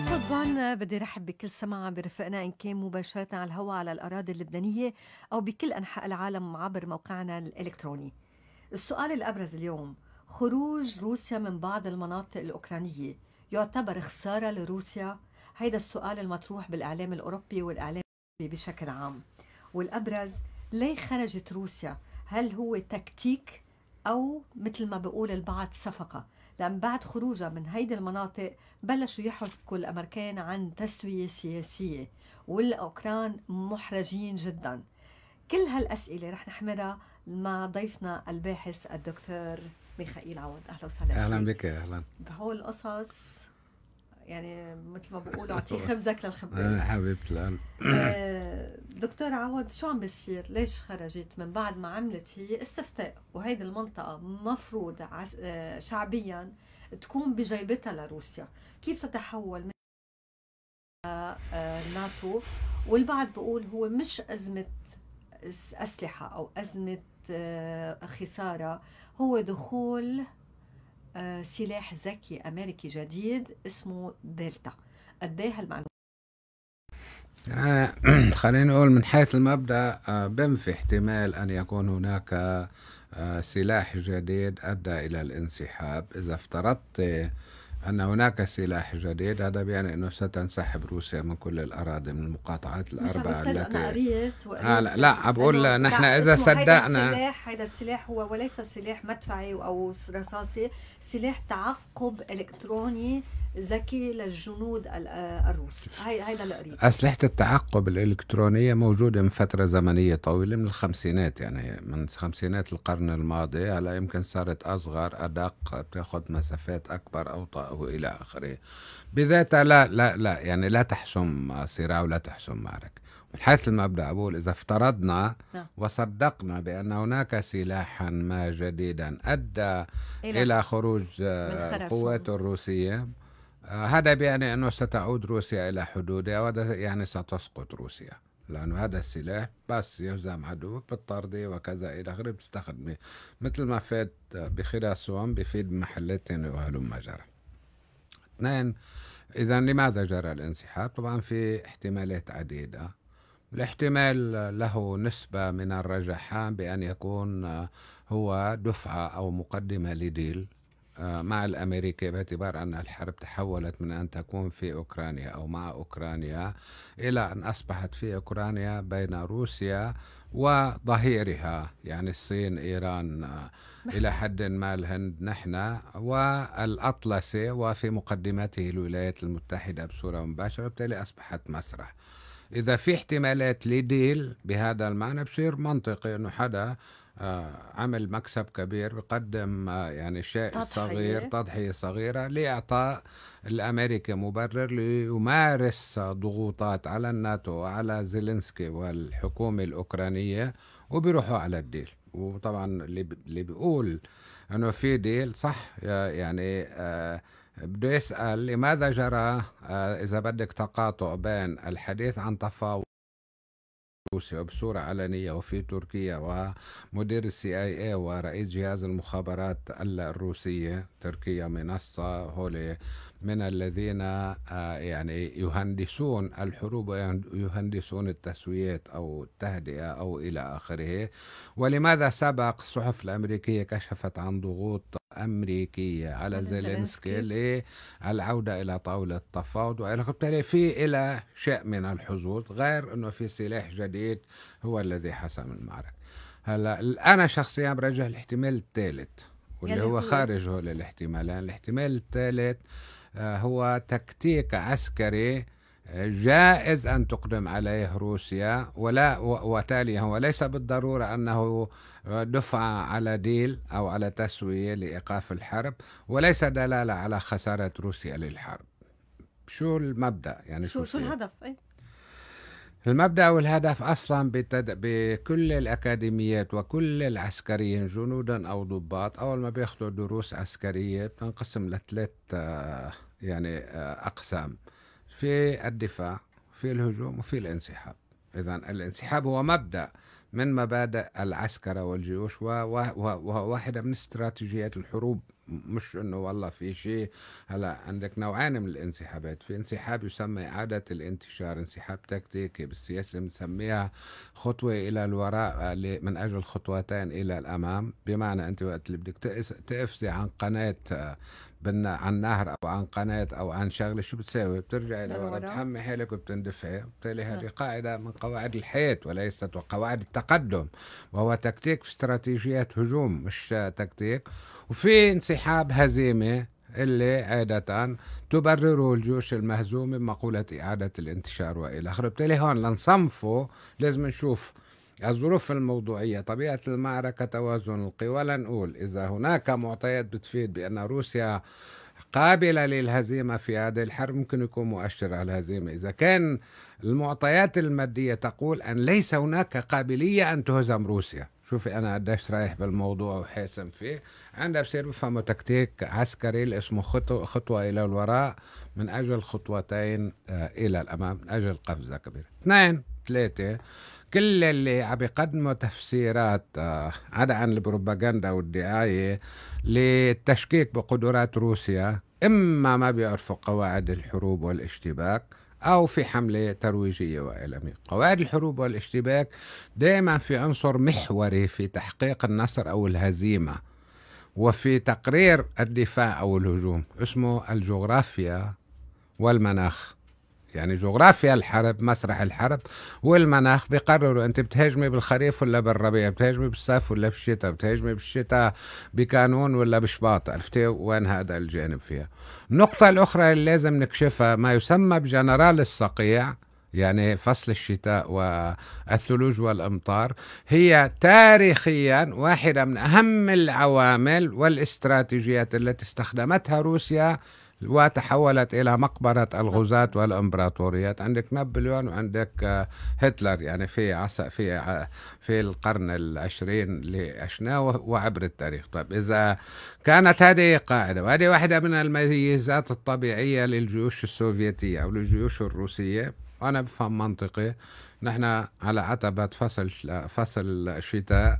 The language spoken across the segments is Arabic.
صدفا بدي رحب بكل سماعة برفقنا إن كان مباشرة على الهواء على الأراضي اللبنانية أو بكل أنحاء العالم عبر موقعنا الإلكتروني السؤال الأبرز اليوم خروج روسيا من بعض المناطق الأوكرانية يعتبر خسارة لروسيا هيدا السؤال المطروح بالإعلام الأوروبي والإعلام بشكل عام والأبرز ليه خرجت روسيا هل هو تكتيك أو مثل ما بقول البعض صفقة لأن بعد خروجها من هيدي المناطق بلشوا يحكوا الأمريكان عن تسوية سياسية والأوكران محرجين جدا كل هالأسئلة رح نحملها مع ضيفنا الباحث الدكتور ميخائيل عوض أهلا وسهلا أهلا بك أهلا بهول القصص يعني مثل ما بقولوا اعطي خبزك للخباز حبيبة القلب آه، دكتور عوض شو عم بيصير؟ ليش خرجت من بعد ما عملت هي استفتاء وهيدي المنطقة مفروض آه، شعبيا تكون بجيبتها لروسيا، كيف تتحول من الناتو آه، والبعض بقول هو مش أزمة أسلحة أو أزمة خسارة هو دخول آه، سلاح ذكي أمريكي جديد اسمه دلتا ايه هالمعلومات آه، خلينا نقول من حيث المبدأ آه، بنفي احتمال أن يكون هناك سلاح جديد أدى إلى الانسحاب إذا افترضت أن هناك سلاح جديد هذا بيعني أنه ستنسحب روسيا من كل الأراضي من المقاطعات الأربعة التي أنا آه لا, لا بقول نحن إذا صدقنا هذا السلاح السلاح هو وليس سلاح مدفعي أو رصاصي سلاح تعقب إلكتروني ذكي للجنود الروس هاي هيدا اللي قريب أسلحة التعقب الإلكترونية موجودة من فترة زمنية طويلة من الخمسينات يعني من خمسينات القرن الماضي هلا يمكن صارت أصغر أدق بتاخذ مسافات أكبر أو وإلى آخره بذاتها لا لا لا يعني لا تحسم صراع ولا تحسم معركة من حيث المبدا بقول اذا افترضنا نعم. وصدقنا بان هناك سلاحا ما جديدا ادى الى, إلى خروج القوات الروسيه آه، هذا بيعني أنه ستعود روسيا إلى حدودها وهذا يعني ستسقط روسيا لأنه هذا السلاح بس يهزم عدوك بالطردة وكذا إلى آخره بتستخدمه مثل ما فات بخراسون بفيد محلتين ثانية وهلم جرى اثنين إذا لماذا جرى الانسحاب؟ طبعا في احتمالات عديدة الاحتمال له نسبة من الرجحان بأن يكون آه، هو دفعة أو مقدمة لديل آه، مع الأمريكي باعتبار أن الحرب تحولت من أن تكون في أوكرانيا أو مع أوكرانيا إلى أن أصبحت في أوكرانيا بين روسيا وظهيرها يعني الصين إيران آه، إلى حد ما الهند نحن والأطلسي وفي مقدمته الولايات المتحدة بصورة مباشرة وبالتالي أصبحت مسرح إذا في احتمالات لديل بهذا المعنى بصير منطقي أنه حدا آه، عمل مكسب كبير بقدم آه، يعني شيء تضحية. صغير تضحية صغيرة لإعطاء الأمريكي مبرر ليمارس ضغوطات على الناتو وعلى زيلينسكي والحكومة الأوكرانية وبيروحوا على الديل وطبعا اللي بيقول انه في ديل صح يعني آه، بده يسأل لماذا جرى إذا بدك تقاطع بين الحديث عن تفاوض روسيا وبصورة علنية وفي تركيا ومدير السي اي اي ورئيس جهاز المخابرات الروسية تركيا منصة هولي من الذين آه، يعني يهندسون الحروب ويهندسون التسويات أو التهدئة أو إلى آخره ولماذا سبق الصحف الأمريكية كشفت عن ضغوط أمريكية على زيلينسكي للعودة إلى طاولة التفاوض وإلى في إلى شيء من الحظوظ غير أنه في سلاح جديد هو الذي حسم المعركة هلا أنا شخصيا برجح الاحتمال الثالث واللي هو خارجه للاحتمالين الاحتمال الثالث آه، هو تكتيك عسكري جائز أن تقدم عليه روسيا ولا وتالي هو ليس بالضرورة أنه دفع على ديل أو على تسوية لإيقاف الحرب وليس دلالة على خسارة روسيا للحرب شو المبدأ يعني شو, شو الهدف إيه؟ المبدا والهدف اصلا بتد... بكل الاكاديميات وكل العسكريين جنودا او ضباط اول ما بياخذوا دروس عسكريه بتنقسم لثلاث آه، يعني آه، اقسام في الدفاع في الهجوم وفي الانسحاب إذا الانسحاب هو مبدأ من مبادئ العسكرة والجيوش وواحدة من استراتيجيات الحروب مش انه والله في شيء هلا عندك نوعين من الانسحابات في انسحاب يسمى اعاده الانتشار انسحاب تكتيكي بالسياسه بنسميها خطوه الى الوراء من اجل خطوتين الى الامام بمعنى انت وقت اللي بدك تقفزي عن قناه بن عن نهر او عن قناه او عن شغله شو بتساوي؟ بترجع لورا بتحمي حالك وبتندفعي، بالتالي هذه نعم. قاعده من قواعد الحياه وليست قواعد التقدم وهو تكتيك في استراتيجيات هجوم مش تكتيك وفي انسحاب هزيمة اللي عادة تبرره الجيوش المهزومة بمقولة إعادة الانتشار وإلى آخره بالتالي هون لنصنفه لازم نشوف الظروف الموضوعية طبيعة المعركة توازن القوى لنقول إذا هناك معطيات بتفيد بأن روسيا قابلة للهزيمة في هذا الحرب ممكن يكون مؤشر على الهزيمة إذا كان المعطيات المادية تقول أن ليس هناك قابلية أن تهزم روسيا شوفي أنا قديش رايح بالموضوع وحاسم فيه عندها بصير بفهموا تكتيك عسكري اللي اسمه خطو خطوة إلى الوراء من أجل خطوتين آه، إلى الأمام من أجل قفزة كبيرة اثنين ثلاثة كل اللي عم يقدموا تفسيرات آه، عدا عن البروباغندا والدعاية للتشكيك بقدرات روسيا إما ما بيعرفوا قواعد الحروب والاشتباك أو في حملة ترويجية وإعلامية قواعد الحروب والاشتباك دائما في عنصر محوري في تحقيق النصر أو الهزيمة وفي تقرير الدفاع أو الهجوم اسمه الجغرافيا والمناخ يعني جغرافيا الحرب مسرح الحرب والمناخ بيقرروا انت بتهاجمي بالخريف ولا بالربيع بتهاجمي بالصيف ولا بالشتاء بتهاجمي بالشتاء بكانون ولا بشباط عرفتي وين هذا الجانب فيها النقطة الأخرى اللي لازم نكشفها ما يسمى بجنرال الصقيع يعني فصل الشتاء والثلوج والامطار هي تاريخيا واحده من اهم العوامل والاستراتيجيات التي استخدمتها روسيا وتحولت الى مقبره الغزاة والامبراطوريات عندك نابليون وعندك آه، هتلر يعني في عصا في آه، في القرن العشرين اللي عشناه وعبر التاريخ طيب اذا كانت هذه قاعده وهذه واحده من الميزات الطبيعيه للجيوش السوفيتيه او للجيوش الروسيه انا بفهم منطقي نحن على عتبة فصل فصل الشتاء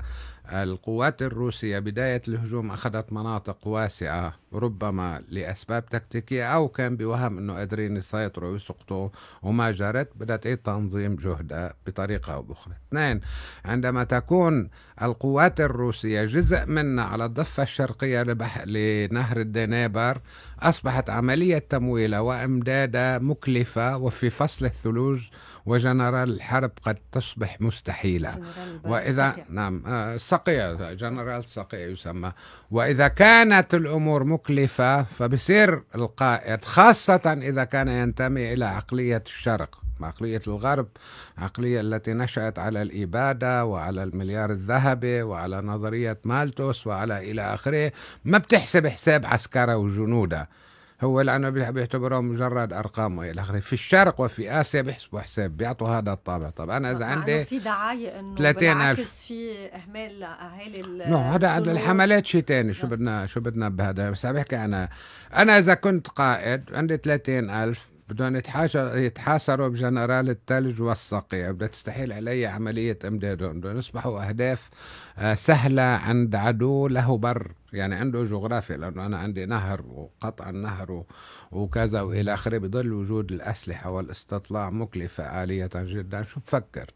القوات الروسية بداية الهجوم أخذت مناطق واسعة ربما لأسباب تكتيكية أو كان بوهم أنه قادرين يسيطروا ويسقطوا وما جرت بدأت إيه تنظيم جهدها بطريقة أو بأخرى اثنين عندما تكون القوات الروسية جزء منا على الضفة الشرقية لنهر الدنيبر أصبحت عملية تمويله وإمداده مكلفة وفي فصل الثلوج وجنرال الحرب قد تصبح مستحيلة وإذا نعم صقيع آه، جنرال صقيع يسمى وإذا كانت الأمور مكلفة فبصير القائد خاصة إذا كان ينتمي إلى عقلية الشرق عقلية الغرب عقلية التي نشأت على الإبادة وعلى المليار الذهبي وعلى نظرية مالتوس وعلى إلى آخره ما بتحسب حساب عسكرة وجنودها هو لأنه بيعتبروها مجرد أرقام وإلى آخره في الشرق وفي آسيا بيحسبوا حساب بيعطوا هذا الطابع طب أنا إذا عندي في دعاية إنه 30 ألف في إهمال أهالي نو هذا الحملات شيء ثاني شو نعم. بدنا شو بدنا بهذا بس عم بحكي أنا أنا إذا كنت قائد عندي 30 ألف بدهم يتحاشر يتحاسروا بجنرال الثلج والصقيع بدها تستحيل علي عملية امدادهم بدهم يصبحوا أهداف آه، سهلة عند عدو له بر يعني عنده جغرافيا لأنه أنا عندي نهر وقطع النهر وكذا وإلى آخره بظل وجود الأسلحة والاستطلاع مكلفة عالية جدا شو بفكر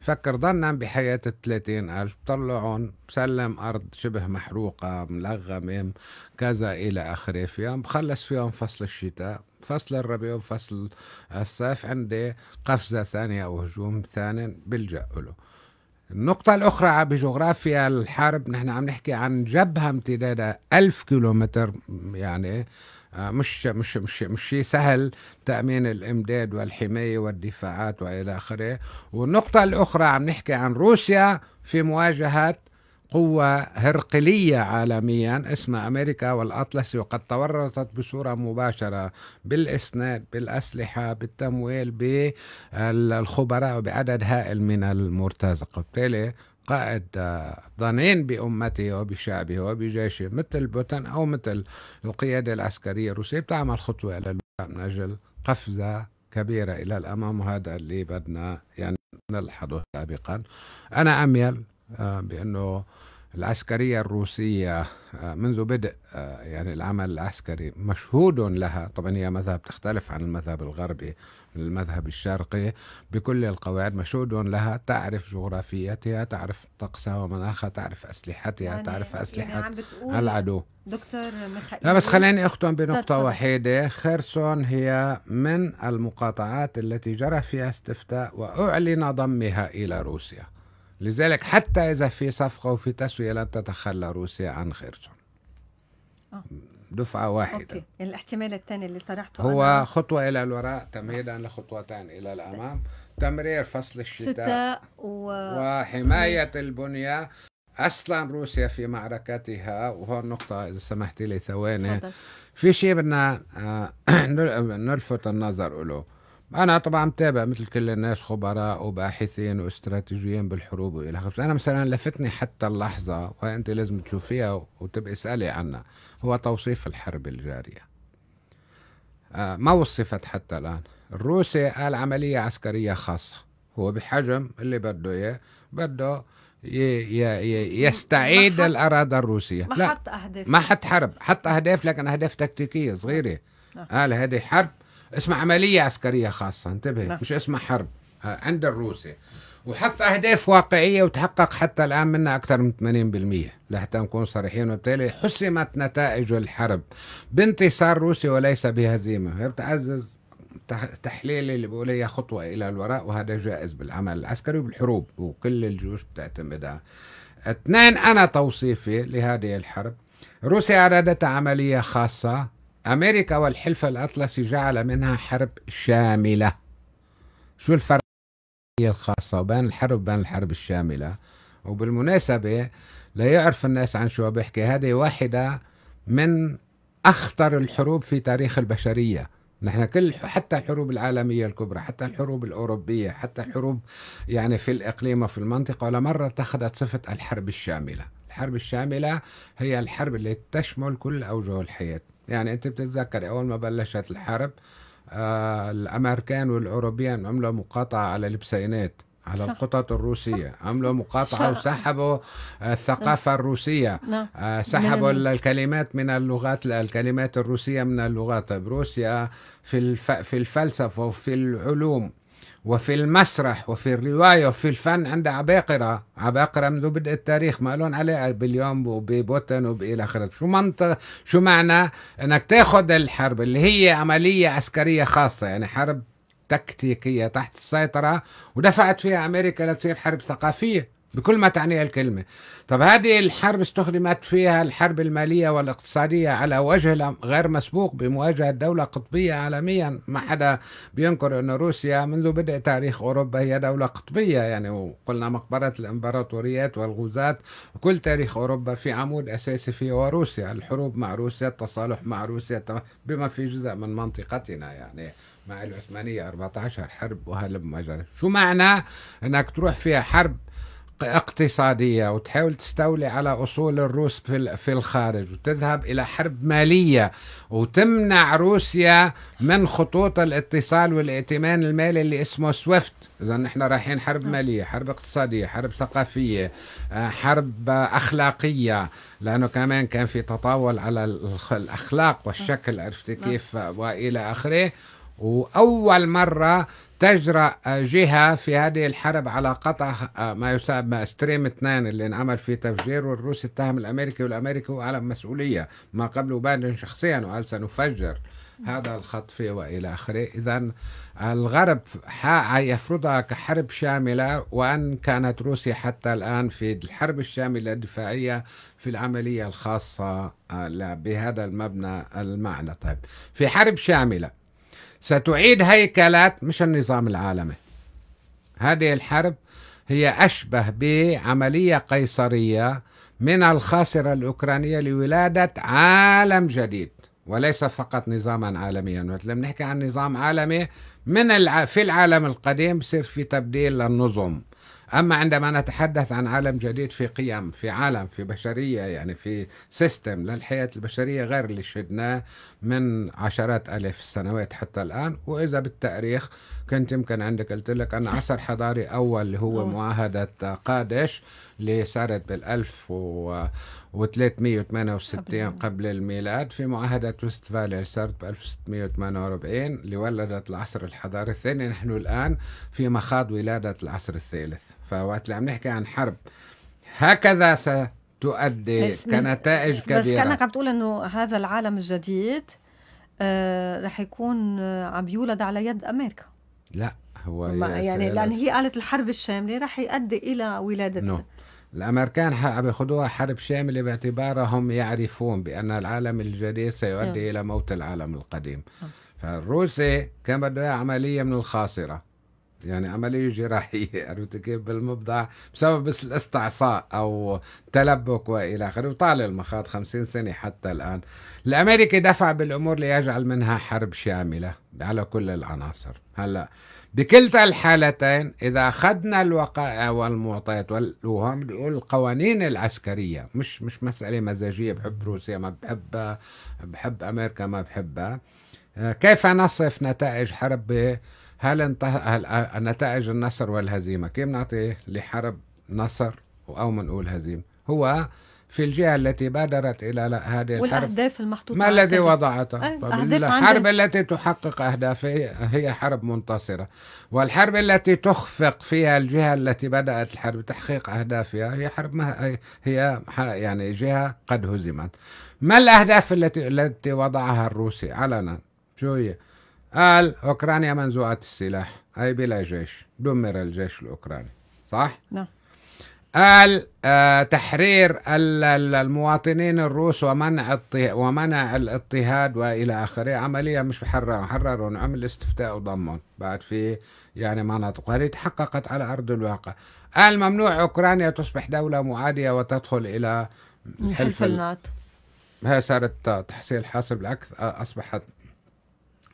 فكر ضلنا بحياة الثلاثين ألف طلعون سلم أرض شبه محروقة ملغمة كذا إلى آخره فيهم بخلص فيهم فصل الشتاء فصل الربيع وفصل الصيف عندي قفزة ثانية أو هجوم ثاني بلجأ له النقطة الأخرى بجغرافيا الحرب نحن عم نحكي عن جبهة امتدادها ألف كيلومتر يعني آه، مش مش مش مش شيء سهل تأمين الإمداد والحماية والدفاعات وإلى آخره والنقطة الأخرى عم نحكي عن روسيا في مواجهة قوة هرقلية عالميا اسمها أمريكا والأطلسي وقد تورطت بصورة مباشرة بالإسناد بالأسلحة بالتمويل بالخبراء وبعدد هائل من المرتزقة بالتالي قائد ضنين بأمته وبشعبه وبجيشه مثل بوتن أو مثل القيادة العسكرية الروسية بتعمل خطوة إلى من أجل قفزة كبيرة إلى الأمام وهذا اللي بدنا يعني نلحظه سابقا أنا أميل آه، بأنه العسكرية الروسية آه، منذ بدء آه، يعني العمل العسكري مشهود لها طبعا هي مذهب تختلف عن المذهب الغربي المذهب الشرقي بكل القواعد مشهود لها تعرف جغرافيتها تعرف طقسها ومناخها تعرف أسلحتها يعني تعرف يعني أسلحة يعني العدو دكتور ميخائيل لا بس خليني أختم بنقطة واحدة خيرسون هي من المقاطعات التي جرى فيها استفتاء وأعلن ضمها إلى روسيا لذلك حتى إذا في صفقة وفي تسوية لن تتخلى روسيا عن خيرتون آه. دفعة واحدة أوكي. الاحتمال الثاني اللي طرحته هو أنا... خطوة إلى الوراء تمهيدا لخطوتان إلى الأمام تمرير فصل الشتاء و... وحماية البنية اصلا روسيا في معركتها وهون نقطة إذا سمحت لي ثواني فضل. في شيء بدنا آه، نلفت النظر له انا طبعا متابع مثل كل الناس خبراء وباحثين واستراتيجيين بالحروب والى اخره انا مثلا لفتني حتى اللحظه وهي انت لازم تشوفيها وتبقي اسالي عنها هو توصيف الحرب الجاريه آه ما وصفت حتى الان الروسي قال عمليه عسكريه خاصه هو بحجم اللي بده اياه بده يستعيد الاراضي الروسيه ما حط اهداف ما حط حرب حط اهداف لكن اهداف تكتيكيه صغيره نعم. قال هذه حرب اسمها عملية عسكرية خاصة انتبه نعم. مش اسمها حرب آه، عند الروسي وحط أهداف واقعية وتحقق حتى الآن منها أكثر من 80% لحتى نكون صريحين وبالتالي حسمت نتائج الحرب بانتصار روسي وليس بهزيمة هي بتعزز تحليلي اللي بقول هي خطوة إلى الوراء وهذا جائز بالعمل العسكري وبالحروب وكل الجيوش بتعتمدها اثنين أنا توصيفي لهذه الحرب روسيا أرادت عملية خاصة أمريكا والحلف الأطلسي جعل منها حرب شاملة شو الفرق الخاصة وبين الحرب وبين الحرب الشاملة وبالمناسبة لا يعرف الناس عن شو بحكي هذه واحدة من أخطر الحروب في تاريخ البشرية نحن كل حتى الحروب العالمية الكبرى حتى الحروب الأوروبية حتى الحروب يعني في الإقليم وفي المنطقة ولا مرة اتخذت صفة الحرب الشاملة الحرب الشاملة هي الحرب اللي تشمل كل أوجه الحياة يعني انت بتتذكر اول ما بلشت الحرب آه الامريكان والاوروبيان عملوا مقاطعه على البسينات على صح. القطط الروسية عملوا مقاطعة صح. وسحبوا آه، الثقافة نعم. الروسية نعم. آه، سحبوا نعم. الكلمات من اللغات الكلمات الروسية من اللغات بروسيا في الف... في الفلسفة وفي العلوم وفي المسرح وفي الرواية وفي الفن عندها عباقرة عباقرة منذ بدء التاريخ ما لهم عليها باليوم وببوتن وبإلى آخره شو منطق شو معنى أنك تاخذ الحرب اللي هي عملية عسكرية خاصة يعني حرب تكتيكية تحت السيطرة ودفعت فيها أمريكا لتصير حرب ثقافية بكل ما تعنيه الكلمة طب هذه الحرب استخدمت فيها الحرب المالية والاقتصادية على وجه غير مسبوق بمواجهة دولة قطبية عالميا ما حدا بينكر أن روسيا منذ بدء تاريخ أوروبا هي دولة قطبية يعني وقلنا مقبرة الإمبراطوريات والغزاة وكل تاريخ أوروبا في عمود أساسي فيه وروسيا الحروب مع روسيا التصالح مع روسيا بما في جزء من منطقتنا يعني مع العثمانية 14 حرب وهلم مجرد شو معنى أنك تروح فيها حرب اقتصادية وتحاول تستولي على أصول الروس في الخارج وتذهب إلى حرب مالية وتمنع روسيا من خطوط الاتصال والائتمان المالي اللي اسمه سويفت إذا نحن رايحين حرب نعم. مالية حرب اقتصادية حرب ثقافية آه، حرب أخلاقية لأنه كمان كان في تطاول على الأخلاق والشكل عرفت نعم. كيف وإلى آخره وأول مرة تجرأ آه، جهة في هذه الحرب على قطع آه، ما يسمى ستريم 2 اللي انعمل فيه تفجير والروس اتهم الأمريكي والأمريكي على مسؤولية ما قبل بايدن شخصيا وقال سنفجر هذا الخط فيه وإلى آخره إذا الغرب يفرضها كحرب شاملة وأن كانت روسيا حتى الآن في الحرب الشاملة الدفاعية في العملية الخاصة آه، بهذا المبنى المعنى طيب في حرب شاملة ستعيد هيكلات مش النظام العالمي هذه الحرب هي أشبه بعملية قيصرية من الخاصرة الأوكرانية لولادة عالم جديد وليس فقط نظاما عالميا مثل بنحكي عن نظام عالمي من الع... في العالم القديم بصير في تبديل للنظم أما عندما نتحدث عن عالم جديد في قيم في عالم في بشرية يعني في سيستم للحياة البشرية غير اللي شهدناه من عشرات ألف السنوات حتى الآن وإذا بالتاريخ كنت يمكن عندك قلت لك أن عصر حضاري أول اللي هو معاهدة قادش اللي صارت بال 1000 و و368 قبل الميلاد في معاهدة وستفاليا صارت ب 1648 اللي ولدت العصر الحضاري الثاني نحن الآن في مخاض ولادة العصر الثالث فوقت اللي عم نحكي عن حرب هكذا ستؤدي كنتائج كبيرة بس كأنك عم تقول أنه هذا العالم الجديد آه رح يكون آه، عم يولد على يد أمريكا لا هو يعني لأن هي قالت الحرب الشاملة رح يؤدي إلى ولادة no. الامريكان بياخذوها حرب شامله باعتبارهم يعرفون بان العالم الجديد سيؤدي الى موت العالم القديم آه. فالروسي كان بده عمليه من الخاصره يعني عملية جراحية عرفت كيف بالمبدع بسبب بس الاستعصاء أو تلبك وإلى آخره وطال المخاض خمسين سنة حتى الآن الأمريكي دفع بالأمور ليجعل منها حرب شاملة على كل العناصر هلأ بكلتا الحالتين إذا أخذنا الوقائع والمعطيات والوهم القوانين العسكرية مش مش مسألة مزاجية بحب روسيا ما بحبها بحب أمريكا ما بحبها آه، كيف نصف نتائج حرب هل, انتهى هل آه، نتائج النصر والهزيمة كيف نعطي لحرب نصر أو منقول هزيمة هو في الجهة التي بادرت إلى هذه الحرب والأهداف المحطوطة ما الذي وضعتها الحرب التي تحقق أهدافها هي حرب منتصرة والحرب التي تخفق فيها الجهة التي بدأت الحرب تحقيق أهدافها هي حرب ما هي يعني جهة قد هزمت ما الأهداف التي التي وضعها الروسي علنا شو هي قال أوكرانيا منزوعة السلاح أي بلا جيش دمر الجيش الأوكراني صح؟ نعم قال آه، تحرير المواطنين الروس ومنع ومنع الاضطهاد والى اخره عمليا مش حررهم حرروا عمل استفتاء وضمهم بعد في يعني مناطق هذه تحققت على ارض الواقع قال ممنوع اوكرانيا تصبح دوله معاديه وتدخل الى حلف الناتو هي صارت تحصيل حاصل بالعكس اصبحت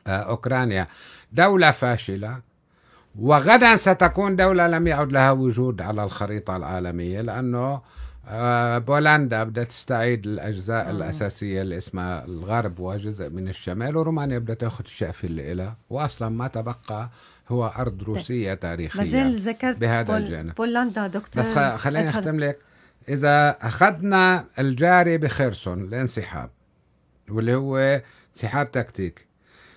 آه، اوكرانيا دوله فاشله وغدا ستكون دولة لم يعد لها وجود على الخريطة العالمية لأنه آه، بولندا بدها تستعيد الأجزاء آه. الأساسية اللي اسمها الغرب وجزء من الشمال ورومانيا بدها تأخذ الشقف اللي لها وأصلا ما تبقى هو أرض طيب. روسية تاريخية ما زال ذكرت بهذا بول... الجانب بولندا دكتور بس خليني أختم لك إذا أخذنا الجاري بخيرسون الانسحاب واللي هو انسحاب تكتيكي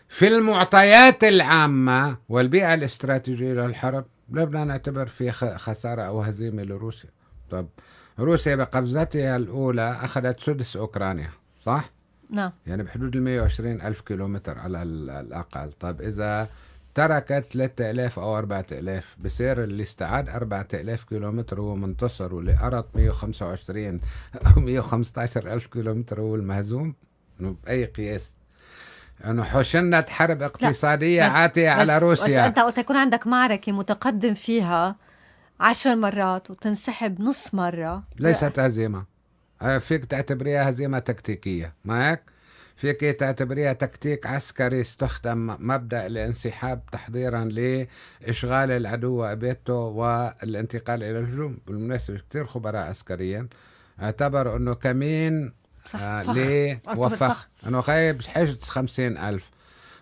في المعطيات العامة والبيئة الاستراتيجية للحرب لبنان اعتبر في خسارة أو هزيمة لروسيا طب روسيا بقفزتها الأولى أخذت سدس أوكرانيا صح؟ نعم يعني بحدود ال 120 ألف كيلومتر على الأقل طب إذا تركت 3000 أو 4000 بصير اللي استعاد 4000 كيلومتر هو منتصر واللي أرد 125 أو 115 ألف كيلومتر هو المهزوم بأي قياس انه حشنت حرب اقتصاديه عاتيه على روسيا بس انت وقت يكون عندك معركه متقدم فيها عشر مرات وتنسحب نص مره ليست هزيمه آه، فيك تعتبريها هزيمه تكتيكيه ما هيك؟ فيك تعتبريها تكتيك عسكري استخدم مبدا الانسحاب تحضيرا لاشغال العدو وبيته والانتقال الى الهجوم بالمناسبه كثير خبراء عسكريا اعتبروا انه كمين صح آه ليه هو انه خايب حاجة 50000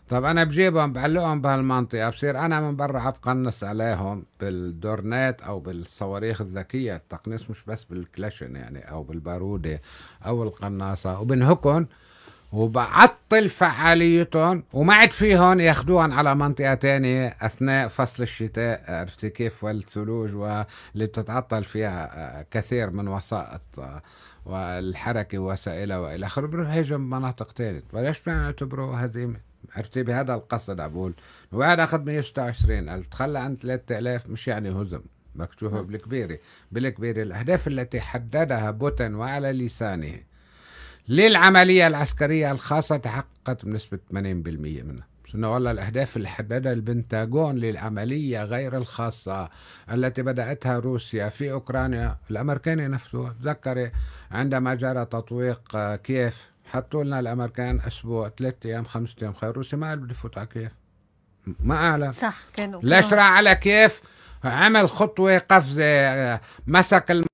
طب انا بجيبهم بعلقهم بهالمنطقه بصير انا من برا عم بقنص عليهم بالدورنات او بالصواريخ الذكيه التقنيص مش بس بالكلاشن يعني او بالباروده او القناصه وبنهكهم وبعطل فعاليتهم وما عاد فيهم ياخذوهم على منطقة تانية أثناء فصل الشتاء عرفتي كيف والثلوج واللي بتتعطل فيها آه، كثير من وسائط آه، والحركة وسائلها وإلى آخره بروح يهجم مناطق تانية فليش طيب ما نعتبره هزيمة عرفتي بهذا القصد أقول واحد أخذ 126 ألف تخلى عن 3000 مش يعني هزم مكتوبة نعم. بالكبيرة بالكبيرة الأهداف التي حددها بوتين وعلى لسانه للعملية العسكرية الخاصة تحققت بنسبة 80% منها والله الأهداف اللي حددها البنتاغون للعملية غير الخاصة التي بدأتها روسيا في أوكرانيا الأمريكاني نفسه تذكر عندما جرى تطويق كييف حطوا لنا الأمريكان أسبوع ثلاثة أيام خمسة أيام خير روسيا ما قال بده يفوت على كييف ما أعلم صح كانوا ليش راح على كييف عمل خطوة قفزة مسك الم...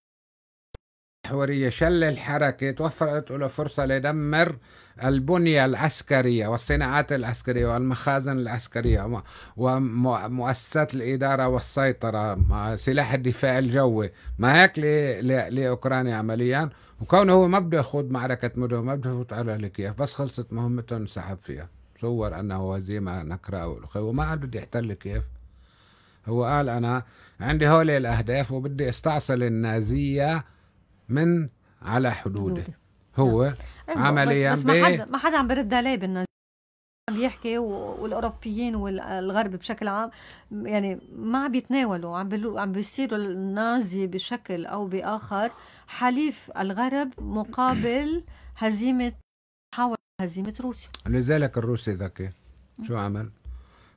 محورية شل الحركة توفرت له فرصة ليدمر البنية العسكرية والصناعات العسكرية والمخازن العسكرية ومؤسسات الإدارة والسيطرة سلاح الدفاع الجوي ما هيك لأوكرانيا عمليا وكونه هو ما بده يخوض معركة مدن ما بده يفوت على الكيف بس خلصت مهمته انسحب فيها صور أنه هزيمة نكراء وما عاد بده يحتل كيف هو قال أنا عندي هول الأهداف وبدي استعصي النازية من على حدوده هو نعم. عمليا أيوة، بس, بس ما حدا ما حدا عم برد عليه بالنظر عم بيحكي والاوروبيين والغرب بشكل عام يعني ما عم بيتناولوا عم عم بيصيروا النازي بشكل او باخر حليف الغرب مقابل هزيمه حاول هزيمه روسيا لذلك الروسي ذكي شو عمل؟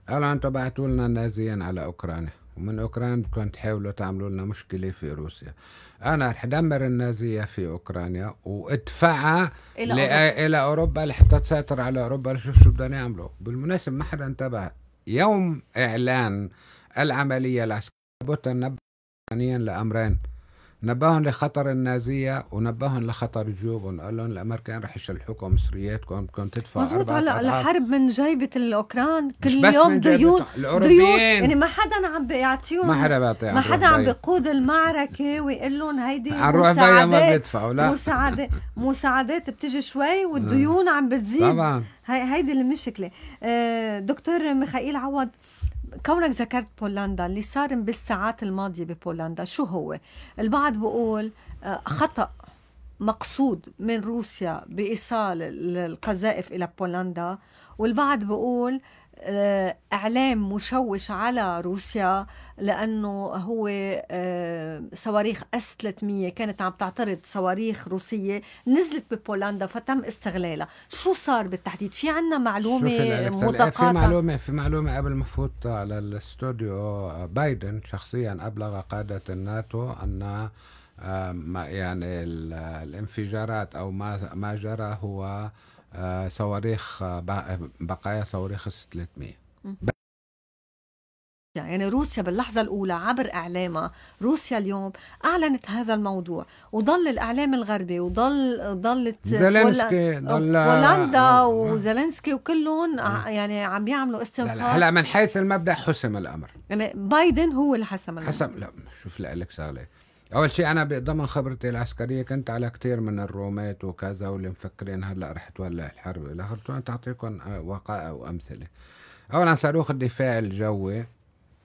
قال انتم بعتوا لنا نازيا على اوكرانيا ومن أوكرانيا بدكم تحاولوا تعملوا لنا مشكلة في روسيا أنا رح دمر النازية في أوكرانيا وادفعها إلى, إلى أوروبا لحتى تسيطر على أوروبا لشوف شو بدنا يعملوا بالمناسبة ما حدا انتبه يوم إعلان العملية العسكرية بوتن نبه لأمرين نبههم لخطر النازية ونبههم لخطر الجيوب ونقول لهم الأمريكان رح يشلحوكم مصرياتكم بدكم تدفعوا مزبوط هلا الحرب من جيبة الأوكران كل يوم ديون ديون يعني ما حدا عم بيعطيهم ما حدا بيعطي ما حدا عم بيقود المعركة ويقول لهم هيدي مساعدات ما بيدفعوا لا مساعدات مساعدات بتجي شوي والديون آه. عم بتزيد طبعا هي هيدي المشكلة آه، دكتور ميخائيل عوض كونك ذكرت بولندا اللي صار بالساعات الماضية ببولندا شو هو البعض بقول آه، خطأ مقصود من روسيا بإيصال القذائف إلى بولندا والبعض بقول آه، إعلام مشوش على روسيا لانه هو آه، صواريخ اس 300 كانت عم تعترض صواريخ روسيه نزلت ببولندا فتم استغلالها شو صار بالتحديد في عنا معلومه متقاطعه في معلومه في معلومه قبل ما فوت على الاستوديو بايدن شخصيا ابلغ قاده الناتو ان آه، ما يعني الانفجارات او ما ما جرى هو آه، صواريخ بقايا صواريخ 300 يعني روسيا باللحظة الأولى عبر إعلامها روسيا اليوم أعلنت هذا الموضوع وضل الإعلام الغربي وضل ضلت زيلينسكي ضل هولندا وزلنسكي وكلهم يعني عم بيعملوا استنفار هلا من حيث المبدأ حسم الأمر يعني بايدن هو اللي حسم الأمر حسم لا شوف لك شغلة أول شيء أنا بضمن خبرتي العسكرية كنت على كثير من الرومات وكذا واللي مفكرين هلا رح تولع الحرب إلى آخره تعطيكم آه، وقائع وأمثلة أولا صاروخ الدفاع الجوي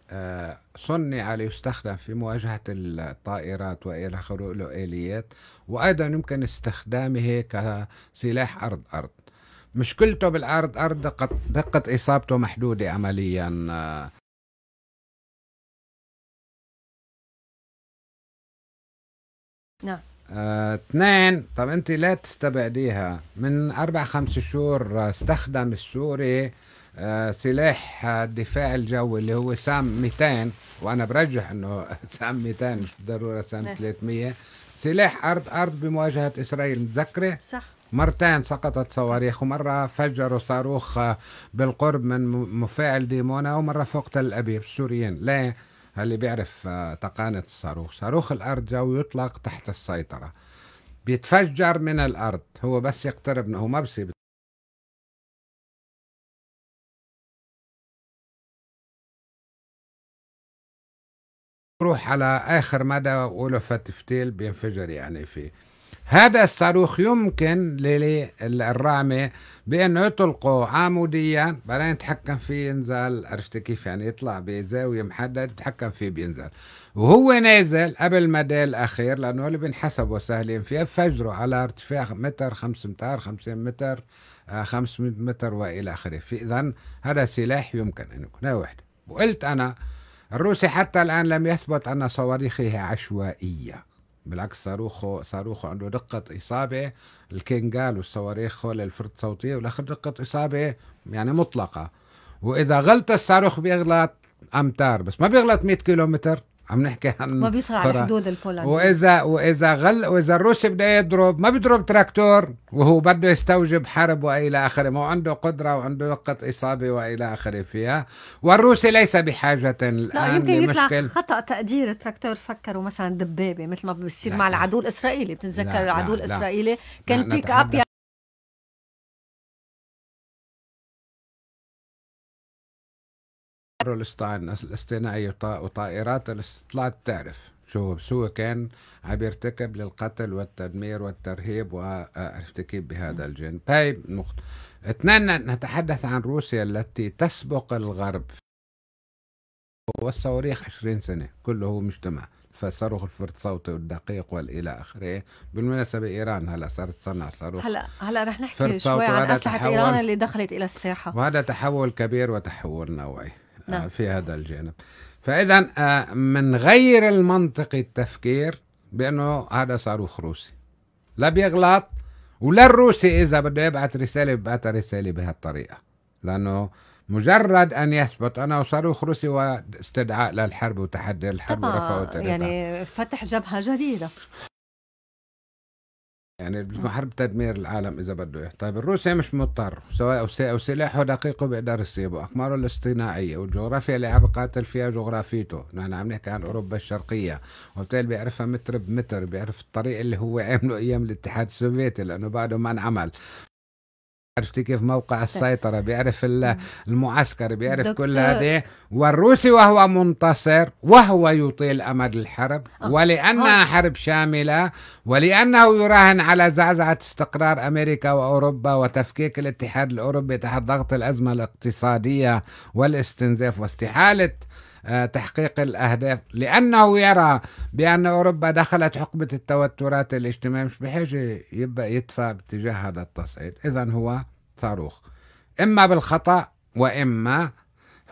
آه، صنع ليستخدم في مواجهة الطائرات وإلى آخره الآليات آليات وأيضا يمكن استخدامه كسلاح أرض أرض مشكلته بالأرض أرض دقة إصابته محدودة عمليا نعم آه، اثنين طب انت لا تستبعديها من اربع خمس شهور استخدم السوري آه، سلاح الدفاع الجوي اللي هو سام 200 وانا برجح انه سام 200 مش بالضروره سام 300 نعم. سلاح ارض ارض بمواجهه اسرائيل متذكره؟ صح مرتين سقطت صواريخ ومرة فجروا صاروخ بالقرب من مفاعل ديمونا ومرة فوق تل أبيب السوريين ليه؟ اللي بيعرف آه، تقانة الصاروخ صاروخ الأرض جوي يطلق تحت السيطرة بيتفجر من الأرض هو بس يقترب هو ما بصير روح على آخر مدى ولفت فتيل بينفجر يعني فيه هذا الصاروخ يمكن للرامي بانه يطلقه عموديا بعدين يتحكم فيه ينزل عرفت كيف يعني يطلع بزاويه محدده يتحكم فيه بينزل وهو نازل قبل مدى الاخير لانه اللي بينحسبوا سهلين فيه فجروا على ارتفاع متر 5 متر 50 متر 500 متر والى اخره فاذا هذا سلاح يمكن ان يكون وحده وقلت انا الروسي حتى الآن لم يثبت أن صواريخه عشوائية بالعكس صاروخه صاروخه عنده دقة إصابة الكينجال والصواريخ هول الفرد صوتية والآخر دقة إصابة يعني مطلقة وإذا غلط الصاروخ بيغلط أمتار بس ما بيغلط 100 كيلومتر عم نحكي عن ما بيصير على حدود البولندية واذا واذا غل واذا الروسي بده يضرب ما بيضرب تراكتور وهو بده يستوجب حرب والى اخره ما هو عنده قدره وعنده نقطه اصابه والى اخره فيها والروسي ليس بحاجه الان لا يمكن يطلع خطا تقدير تراكتور فكروا مثلا دبابه مثل ما بيصير مع العدو الاسرائيلي بتتذكر العدو لا الاسرائيلي لا كان بيك اب بحر الاصطناعي وطائرات الاستطلاع بتعرف شو شو كان عم يرتكب للقتل والتدمير والترهيب كيف بهذا الجانب طيب، هاي نقطة اثنين نتحدث عن روسيا التي تسبق الغرب والصواريخ 20 سنة كله مجتمع فالصاروخ الفرد صوتي والدقيق والى اخره بالمناسبه ايران هلا صارت تصنع صاروخ هلا هلا رح نحكي شوي عن اسلحه ايران اللي دخلت الى الساحه وهذا تحول كبير وتحول نوعي آه، نعم. في هذا الجانب فإذا آه، من غير المنطق التفكير بأنه هذا صاروخ روسي لا بيغلط ولا الروسي إذا بده يبعث رسالة بيبعث رسالة بهالطريقة لأنه مجرد ان يثبت انه صاروخ روسي واستدعاء للحرب وتحدي الحرب ورفعوا يعني فتح جبهه جديده يعني بدكم نعم. حرب تدمير العالم اذا بده اياه طيب الروسي مش مضطر سواء او سلاحه دقيقه بيقدر يسيبه اقماره الاصطناعيه والجغرافيا اللي عم بقاتل فيها جغرافيته نحن عم نحكي عن اوروبا الشرقيه وبالتالي بيعرفها متر بمتر بيعرف الطريق اللي هو عمله ايام الاتحاد السوفيتي لانه بعده ما انعمل عرفتي كيف موقع السيطرة بيعرف المعسكر بيعرف دكتور. كل هذه والروسي وهو منتصر وهو يطيل أمد الحرب أوه. ولأنها أوه. حرب شاملة ولأنه يراهن على زعزعة استقرار أمريكا وأوروبا وتفكيك الاتحاد الأوروبي تحت ضغط الأزمة الاقتصادية والاستنزاف واستحالة آه، تحقيق الأهداف لأنه يرى بأن أوروبا دخلت حقبة التوترات الاجتماعية مش بحاجة يبقى يدفع باتجاه هذا التصعيد إذا هو صاروخ إما بالخطأ وإما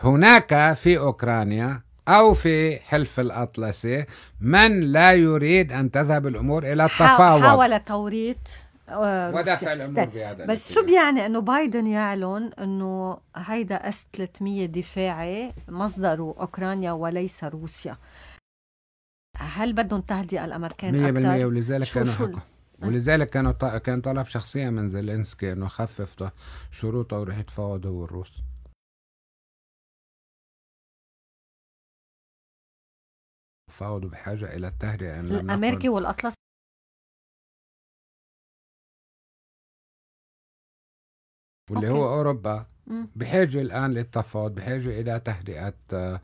هناك في أوكرانيا أو في حلف الأطلسي من لا يريد أن تذهب الأمور إلى التفاوض حاول توريط آه، ودافع الامور بهذا بس شو بيعني انه بايدن يعلن انه هيدا اس 300 دفاعي مصدره اوكرانيا وليس روسيا هل بدهم تهدئه الامريكان 100% ولذلك كانوا شو ولذلك كانوا ط... كان طلب شخصيا من زيلينسكي انه يخفف شروطه ويروح يتفاوض هو الروس فاوضوا بحاجه الى التهدئه الامريكي والاطلس واللي أوكي. هو أوروبا بحاجة الآن للتفاوض بحاجة إلى تهدئة آه،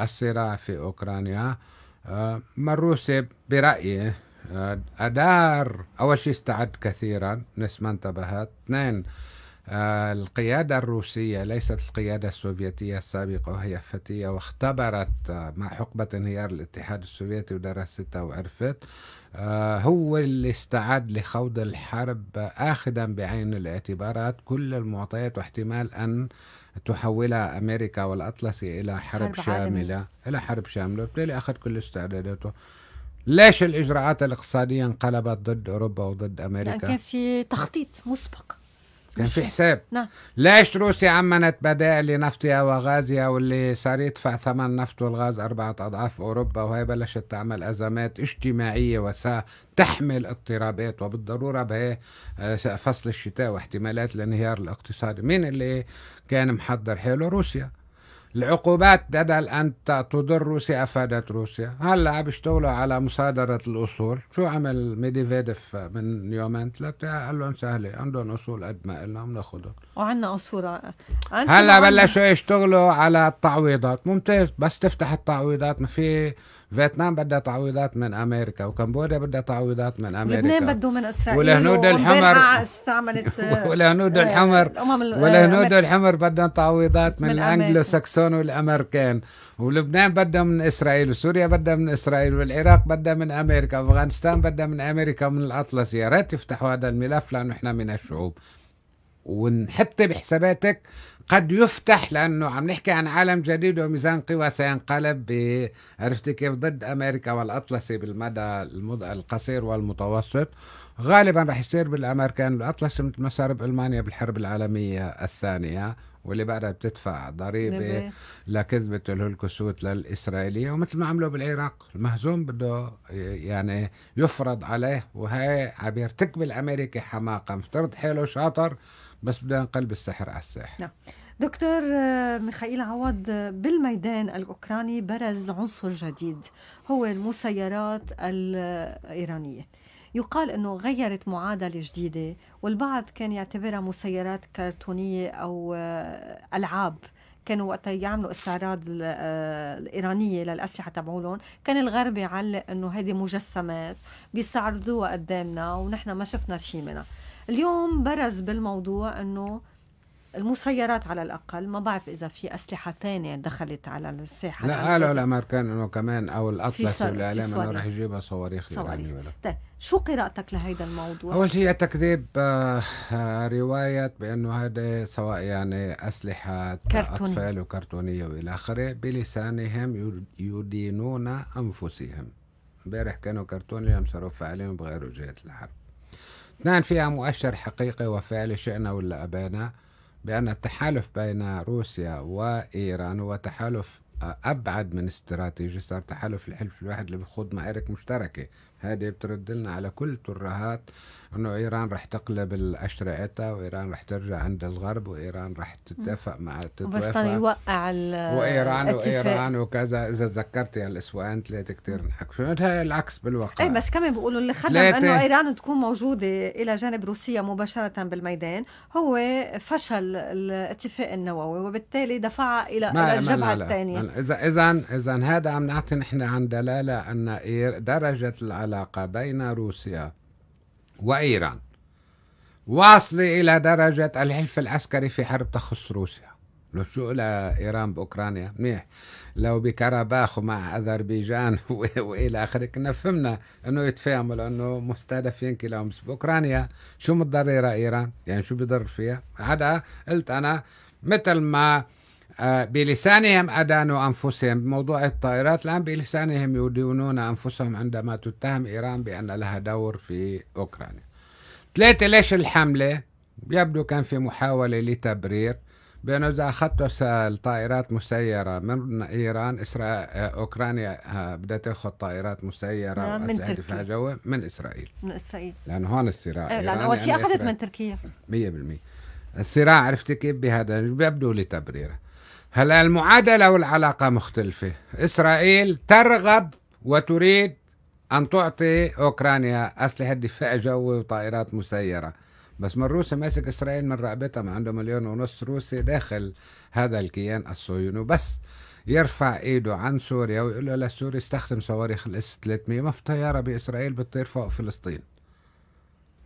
الصراع في أوكرانيا آه، ما الروسي برأيي آه، أدار أول شيء استعد كثيرا نسبة انتبهت اثنين القيادة الروسية ليست القيادة السوفيتية السابقة وهي فتية واختبرت مع حقبة انهيار الاتحاد السوفيتي ودرستها وعرفت آه، هو اللي استعد لخوض الحرب آخذا بعين الاعتبارات كل المعطيات واحتمال أن تحول أمريكا والأطلسي إلى حرب, حرب شاملة عالمي. إلى حرب شاملة وبالتالي أخذ كل استعداداته ليش الإجراءات الاقتصادية انقلبت ضد أوروبا وضد أمريكا؟ كان في تخطيط مسبق كان في حساب نعم ليش روسيا عمنت بدائل لنفطها وغازها واللي صار يدفع ثمن نفط والغاز أربعة أضعاف أوروبا وهي بلشت تعمل أزمات اجتماعية وستحمل اضطرابات وبالضرورة به آه، فصل الشتاء واحتمالات الانهيار الاقتصادي مين اللي كان محضر حاله روسيا العقوبات بدل أن تضر روسيا أفادت روسيا هلا بيشتغلوا على مصادرة الأصول شو عمل ميديفيديف من يومين ثلاثة قال لهم سهلة عندهم أصول قد ما قلنا بناخذهم وعندنا أصول هلا بلشوا يشتغلوا على التعويضات ممتاز بس تفتح التعويضات ما في فيتنام بدها تعويضات من امريكا وكمبوديا بدها تعويضات من امريكا لبنان بده من اسرائيل والهنود الحمر استعملت والهنود آه، الحمر والهنود آه، الحمر بدهم تعويضات من, من الانجلو ساكسون والامريكان ولبنان بدها من اسرائيل وسوريا بدها من اسرائيل والعراق بدها من امريكا وافغانستان بدها من امريكا ومن الاطلس يا ريت يفتحوا هذا الملف لانه احنا من الشعوب ونحط بحساباتك قد يفتح لانه عم نحكي عن عالم جديد وميزان قوى سينقلب ب عرفتي كيف ضد امريكا والاطلسي بالمدى المد... القصير والمتوسط غالبا رح يصير بالامريكان الاطلسي مثل ما صار بالمانيا بالحرب العالميه الثانيه واللي بعدها بتدفع ضريبه لكذبه الهولوكوست للاسرائيليه ومثل ما عملوا بالعراق المهزوم بده يعني يفرض عليه وهي عم يرتكب الامريكي حماقه مفترض حيله شاطر بس بدنا نقلب السحر على الساحر نعم دكتور آه، ميخائيل عوض آه، بالميدان الأوكراني برز عنصر جديد هو المسيرات الإيرانية يقال أنه غيرت معادلة جديدة والبعض كان يعتبرها مسيرات كرتونية أو آه، ألعاب كانوا وقتها يعملوا استعراض الايرانيه للاسلحه تبعولهم كان الغرب يعلق انه هذه مجسمات بيستعرضوها قدامنا ونحن ما شفنا شيء منها اليوم برز بالموضوع انه المسيرات على الاقل ما بعرف اذا في اسلحه تانية دخلت على الساحه لا قالوا الامريكان انه كمان او الاطلس والاعلام انه رح يجيبها صواريخ صواريخ طيب شو قراءتك لهيدا الموضوع؟ اول شيء تكذيب آه روايه بانه هذا سواء يعني اسلحه كرتوني. اطفال وكرتونيه والى اخره بلسانهم يدينون انفسهم امبارح كانوا كرتون اليوم صاروا فاعلين بغير وجهه الحرب لبنان فيها مؤشر حقيقي وفعلي شئنا ولا ابينا بأن التحالف بين روسيا وإيران هو تحالف أبعد من استراتيجي صار تحالف الحلف الواحد اللي بيخوض معارك مشتركة هذه بترد لنا على كل الترهات انه ايران رح تقلب الاشرعتها وايران رح ترجع عند الغرب وايران رح تتفق مع تتوافق بس طيب، يوقع وايران وايران وكذا اذا تذكرتي يعني هالاسبوعين ثلاثه كثير انحكوا هي العكس بالواقع اي بس كمان بيقولوا اللي خدم انه ايران تكون موجوده الى جانب روسيا مباشره بالميدان هو فشل الاتفاق النووي وبالتالي دفعها الى الجبهه الثانيه اذا اذا اذا هذا عم نعطي نحن عن دلاله ان درجه العلاقة بين روسيا وإيران واصلة إلى درجة الحلف العسكري في حرب تخص روسيا لو شو إيران بأوكرانيا منيح لو بكرباخ ومع أذربيجان وإلى آخره كنا فهمنا أنه يتفاهموا لأنه مستهدفين كلاهم بأوكرانيا شو متضررة إيران يعني شو بضر فيها هذا قلت أنا مثل ما آه، بلسانهم أدانوا أنفسهم بموضوع الطائرات الآن بلسانهم يدينون أنفسهم عندما تتهم إيران بأن لها دور في أوكرانيا ثلاثة ليش الحملة يبدو كان في محاولة لتبرير بأنه إذا أخذت الطائرات مسيرة من إيران إسرائيل آه، أوكرانيا آه، بدها تأخذ طائرات مسيرة من تركيا جوة من إسرائيل من إسرائيل لأن هون الصراع إيه لأن أول يعني شيء أخذت من تركيا 100% الصراع عرفت كيف بهذا يبدو لتبريره هلا المعادلة والعلاقة مختلفة إسرائيل ترغب وتريد أن تعطي أوكرانيا أسلحة دفاع جوي وطائرات مسيرة بس من روسيا ماسك إسرائيل من رقبتها ما عنده مليون ونص روسي داخل هذا الكيان الصهيوني وبس يرفع ايده عن سوريا ويقول له لسوريا استخدم صواريخ الاس 300 ما في طياره باسرائيل بتطير فوق فلسطين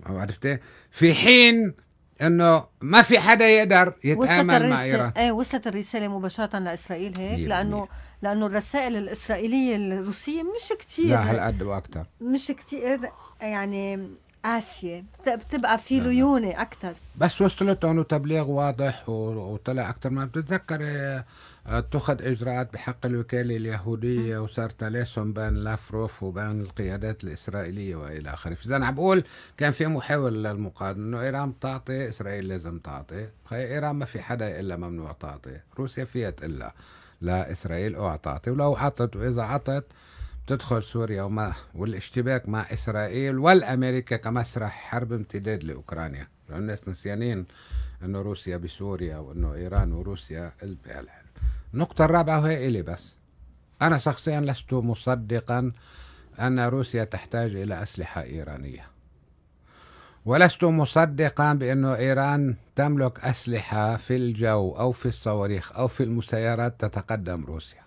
عرفت في حين انه ما في حدا يقدر يتعامل مع ايران ايه وصلت الرساله مباشره لاسرائيل هيك لانه لانه الرسائل الاسرائيليه الروسيه مش كثير لا هالقد واكثر مش كثير يعني قاسيه بتبقى في نعم، نعم. ليونه اكثر بس وصلت انه تبليغ واضح وطلع اكثر ما بتتذكر إيه، اتخذ اجراءات بحق الوكاله اليهوديه وصار تلاسم بين لافروف وبين القيادات الاسرائيليه والى اخره، فاذا عم بقول كان في محاولة للمقارنه انه ايران بتعطي اسرائيل لازم تعطي، خي ايران ما في حدا الا ممنوع تعطي، روسيا فيها تقلا لاسرائيل اوعى تعطي ولو عطت واذا عطت تدخل سوريا وما والاشتباك مع اسرائيل والامريكا كمسرح حرب امتداد لاوكرانيا، الناس نسيانين انه روسيا بسوريا وانه ايران وروسيا قلب الحلو النقطة الرابعة وهي إلي بس أنا شخصيا لست مصدقا أن روسيا تحتاج إلى أسلحة إيرانية ولست مصدقا بأن إيران تملك أسلحة في الجو أو في الصواريخ أو في المسيرات تتقدم روسيا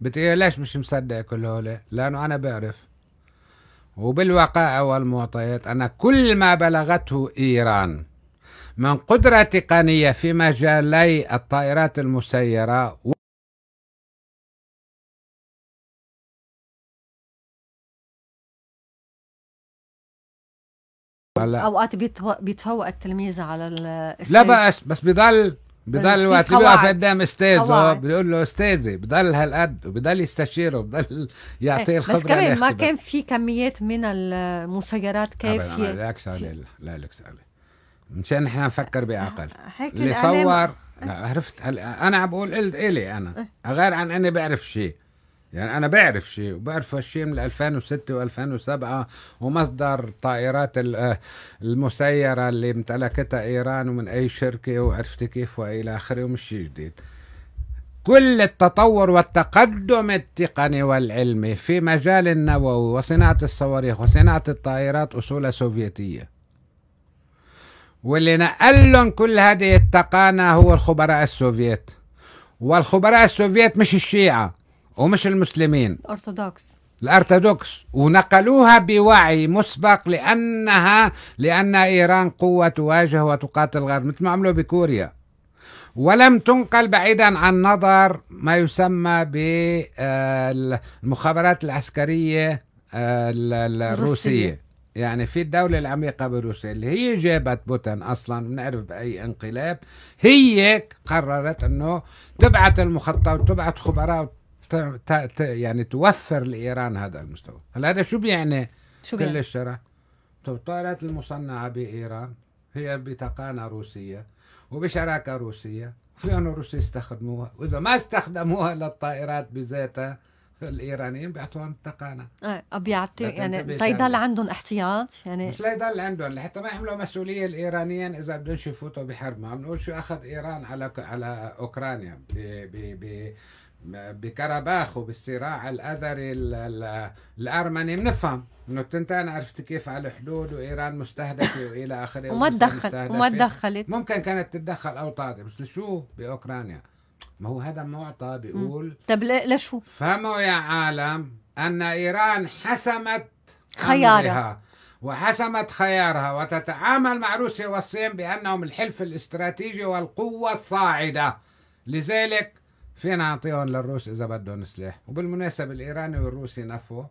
بتقول إيه، ليش مش مصدق كل هولة لأنه أنا بعرف وبالوقائع والمعطيات أن كل ما بلغته إيران من قدرة تقنية في مجالي الطائرات المسيرة اوقات بيتفوق التلميذ على الاستاذ لا بأس بس بضل بضل وقت بيقف قدام استاذه بيقول له استاذي بضل هالقد وبضل يستشيره بضل يعطيه إيه، الخبره بس كمان ما كان في كميات من المسيرات كافيه لا لا لا مشان احنا نفكر بعقل هيك اللي صور لا عرفت انا عم بقول قلت الي انا إيه. غير عن اني بعرف شيء يعني انا بعرف شيء وبعرف هالشيء من 2006 و2007 ومصدر طائرات المسيره اللي امتلكتها ايران ومن اي شركه وعرفت كيف والى اخره ومش شيء جديد كل التطور والتقدم التقني والعلمي في مجال النووي وصناعه الصواريخ وصناعه الطائرات اصولها سوفيتيه واللي نقلن كل هذه التقانة هو الخبراء السوفيت والخبراء السوفيت مش الشيعة ومش المسلمين الأرثوذكس الأرثوذكس ونقلوها بوعي مسبق لأنها لأن إيران قوة تواجه وتقاتل الغرب مثل ما عملوا بكوريا ولم تنقل بعيدا عن نظر ما يسمى بالمخابرات آه، العسكرية آه، الروسية يعني في الدولة العميقة بروسيا اللي هي جابت بوتن أصلا بنعرف بأي انقلاب هي قررت أنه تبعت المخطط وتبعث خبراء يعني توفر لإيران هذا المستوى هل هذا شو بيعني شو بيعني؟ كل الشرع الطائرات المصنعة بإيران هي بتقانة روسية وبشراكة روسية وفي أنه روسيا استخدموها وإذا ما استخدموها للطائرات بذاتها الايرانيين بيعطوهم التقانه اه بيعطي يعني تيضل عندهم احتياط يعني مش ليضل عندهم لحتى ما يحملوا مسؤوليه الايرانيين اذا بدهم يفوتوا بحرب ما بنقول شو اخذ ايران على على اوكرانيا ب ب ب بكرباخ وبالصراع الاذري الارمني بنفهم انه التنتين عرفت كيف على الحدود وايران مستهدفه والى اخره وما تدخل وما تدخلت ممكن كانت تتدخل او تعطي بس شو باوكرانيا ما هو هذا معطى بيقول طب لشو فهموا يا عالم أن إيران حسمت خيارها وحسمت خيارها وتتعامل مع روسيا والصين بأنهم الحلف الاستراتيجي والقوة الصاعدة لذلك فينا نعطيهم للروس إذا بدهم سلاح وبالمناسبة الإيراني والروسي نفوا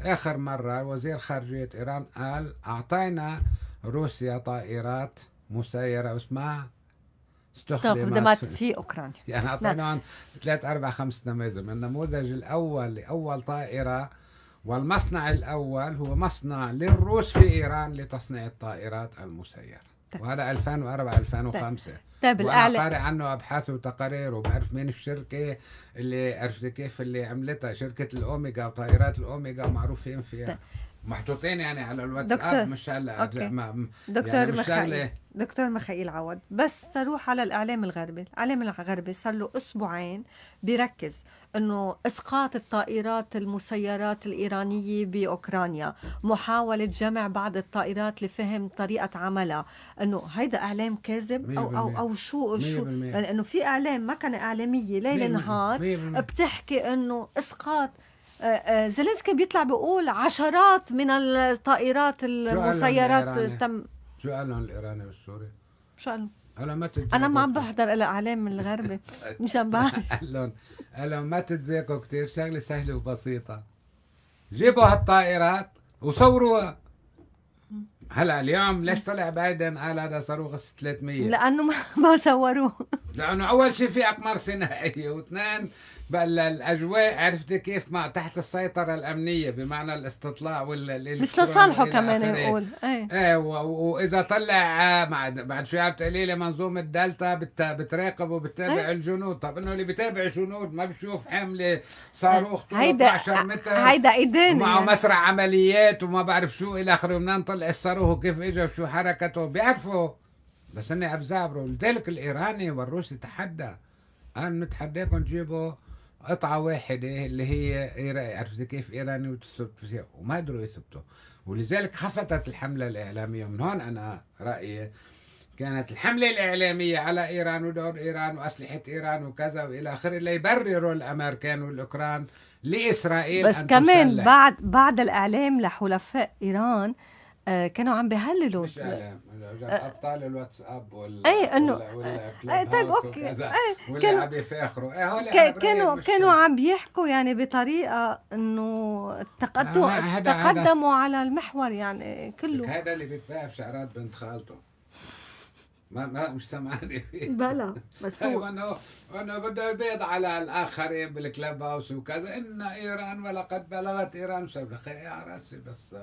آخر مرة وزير خارجية إيران قال أعطينا روسيا طائرات مسيرة واسمها استخدمت في اوكرانيا يعني اعطيناهم نعم. ثلاث اربع خمس نماذج النموذج الاول لاول طائره والمصنع الاول هو مصنع للروس في ايران لتصنيع الطائرات المسيره طيب. وهذا 2004 2005 طيب وانا قارئ عنه ابحاث وتقارير وبعرف مين الشركه اللي عرفت كيف اللي عملتها شركه الاوميجا وطائرات الاوميجا ومعروفين فيها طيب. محطوطين يعني على الواتساب مش هلا دكتور ما دكتور يعني مخايل دكتور مخايل عوض بس تروح على الاعلام الغربي، الاعلام الغربي صار له اسبوعين بيركز انه اسقاط الطائرات المسيرات الايرانيه باوكرانيا، محاوله جمع بعض الطائرات لفهم طريقه عملها، انه هيدا اعلام كاذب او او او شو شو يعني في اعلام مكنه اعلاميه ليل نهار بتحكي انه اسقاط آه، آه، زلنسكي بيطلع بيقول عشرات من الطائرات المسيرات تم شو قال لهم الايراني والسوري؟ شو قال هلا ما انا ما عم بحضر الاعلام الغربي مشان بعرف قال لهم قال لهم ما تتذاكوا كثير شغله سهله وبسيطه جيبوا هالطائرات وصوروها هلا اليوم ليش طلع بايدن قال هذا صاروخ 300 لانه ما, ما صوروه لانه اول شيء في اقمار صناعيه واثنين بل الاجواء عرفت كيف مع تحت السيطره الامنيه بمعنى الاستطلاع وال مش لصالحه كمان نقول ايه, ايه واذا طلع آه، بعد بعد عم بتقولي لي منظومه دلتا بت بتراقب وبتتابع ايه؟ الجنود طب انه اللي بيتابع جنود ما بشوف حمله صاروخ طوله 12 متر آه، هيدا ايدين ومعه يعني. مسرح عمليات وما بعرف شو الى اخره ومنين طلع الصاروخ وكيف اجى وشو حركته بيعرفوا بس اني عم لذلك الايراني والروسي تحدى قال نتحداكم تجيبوا قطعة واحدة إيه، اللي هي إيه عرفت كيف إيراني وتثبت وما قدروا يثبتوا ولذلك خفتت الحملة الإعلامية ومن هون أنا رأيي كانت الحملة الإعلامية على إيران ودور إيران وأسلحة إيران وكذا وإلى آخره ليبرروا الأمريكان والأوكران لإسرائيل بس كمان بعد بعد الإعلام لحلفاء إيران آه، كانوا عم بهللوا مش اعلام آه، ابطال الواتساب وال اي انه اي إيه، طيب اوكي اي إيه، كانوا عم يفاخروا اي كانوا كانوا عم يحكوا يعني بطريقه انه تقدموا آه، تقدموا على المحور يعني كله هذا اللي بيتباهى بشعرات بنت خالته ما ما مش سامعني بلا بس أيوة، هو انه انه بده يبيض على الاخرين بالكلاب هاوس وكذا ان ايران ولقد بلغت ايران يا راسي بس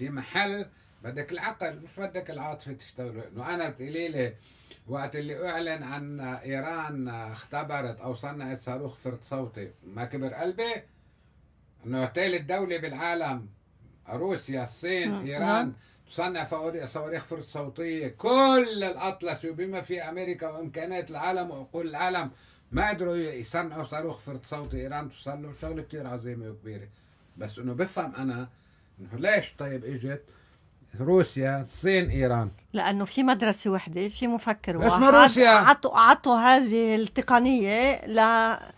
في محل بدك العقل مش بدك العاطفه تشتغل انه انا بتقولي لي وقت اللي اعلن عن ايران اختبرت او صنعت صاروخ فرد صوتي ما كبر قلبي انه ثالث دوله بالعالم روسيا الصين نعم. ايران تصنع صواريخ فرد صوتيه كل الاطلس وبما في امريكا وامكانات العالم وعقول العالم ما قدروا يصنعوا صاروخ فرد صوتي ايران توصل له شغله كثير عظيمه وكبيره بس انه بفهم انا ليش طيب اجت روسيا الصين ايران لانه في مدرسه وحده في مفكر واحد اسمه روسيا عطوا عطوا هذه التقنيه ل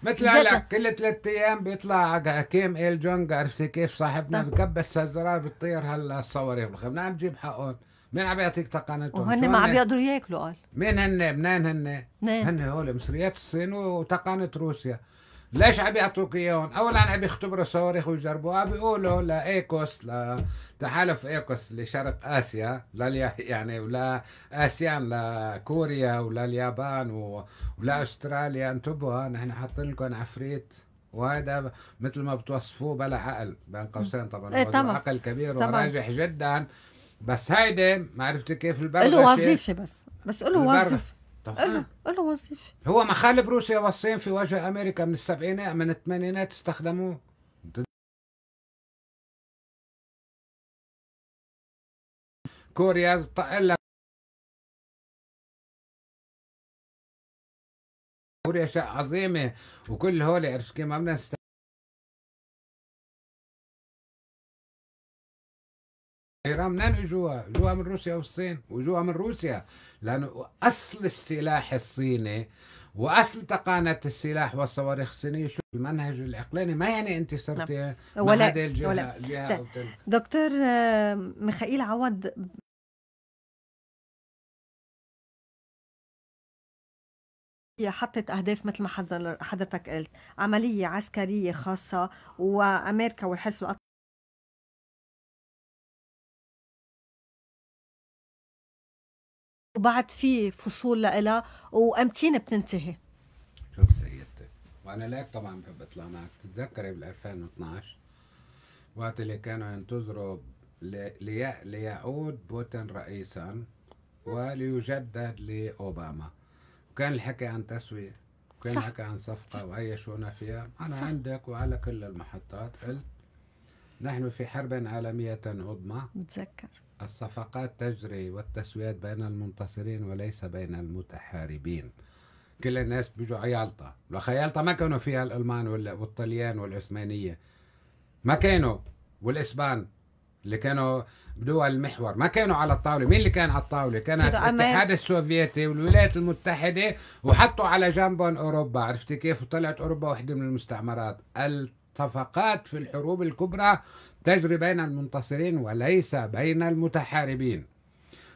مثل هلا كل ثلاث ايام بيطلع كيم ايل جونج عرفتي كيف صاحبنا بكبس الزرار بتطير هلا الصواريخ بالخيم نعم جيب حقهم مين عم يعطيك تقنيتهم وهن ما عم بيقدروا ياكلوا قال مين هن منين هن؟ هن هول مصريات الصين وتقنيه روسيا ليش عم يعطوك اياهم؟ اولا عم يختبروا صواريخ ويجربوها آه، بيقولوا لايكوس لتحالف ايكوس لشرق اسيا لليا يعني ولا اسيان لكوريا ولليابان ولاستراليا انتبهوا نحن حاطين لكم عفريت وهذا مثل ما بتوصفوه بلا عقل بين قوسين طبعا ايه طبعا عقل كبير طبعًا. وراجح جدا بس هيدي ما عرفتي كيف البرغشة له وظيفه بس بس له وظيفه طبعا له آه. وظيفه هو مخالب روسيا والصين في وجه امريكا من السبعينات من الثمانينات استخدموه كوريا لك كوريا عظيمه وكل هول عرفت كيف ما بدنا الايران منين اجوها؟ اجوها من روسيا والصين واجوها من روسيا لانه اصل السلاح الصيني واصل تقانه السلاح والصواريخ الصينيه شو المنهج العقلاني ما يعني انت صرتي نعم. ولا هذه الجهه ولا. الجهه طيب، دكتور آه، ميخائيل عوض حطت اهداف مثل ما حضرتك قلت عمليه عسكريه خاصه وامريكا والحلف الاطلسي وبعد في فصول لإلها وامتين بتنتهي شوف سيدتي وانا ليك طبعا بحب اطلع معك تتذكري بال 2012 وقت اللي كانوا ينتظروا لي... ليعود بوتين رئيسا وليجدد لأوباما وكان الحكي عن تسوية وكان الحكي عن صفقة وعيشونا فيها أنا صح. عندك وعلى كل المحطات قلت نحن في حرب عالمية عظمى بتذكر الصفقات تجري والتسويات بين المنتصرين وليس بين المتحاربين كل الناس بيجوا عيالطة يالطا ما كانوا فيها الالمان والطليان والعثمانيه ما كانوا والاسبان اللي كانوا بدول المحور ما كانوا على الطاوله مين اللي كان على الطاوله كانت الاتحاد السوفيتي والولايات المتحده وحطوا على جنبهم اوروبا عرفتي كيف وطلعت اوروبا وحده من المستعمرات الصفقات في الحروب الكبرى تجري بين المنتصرين وليس بين المتحاربين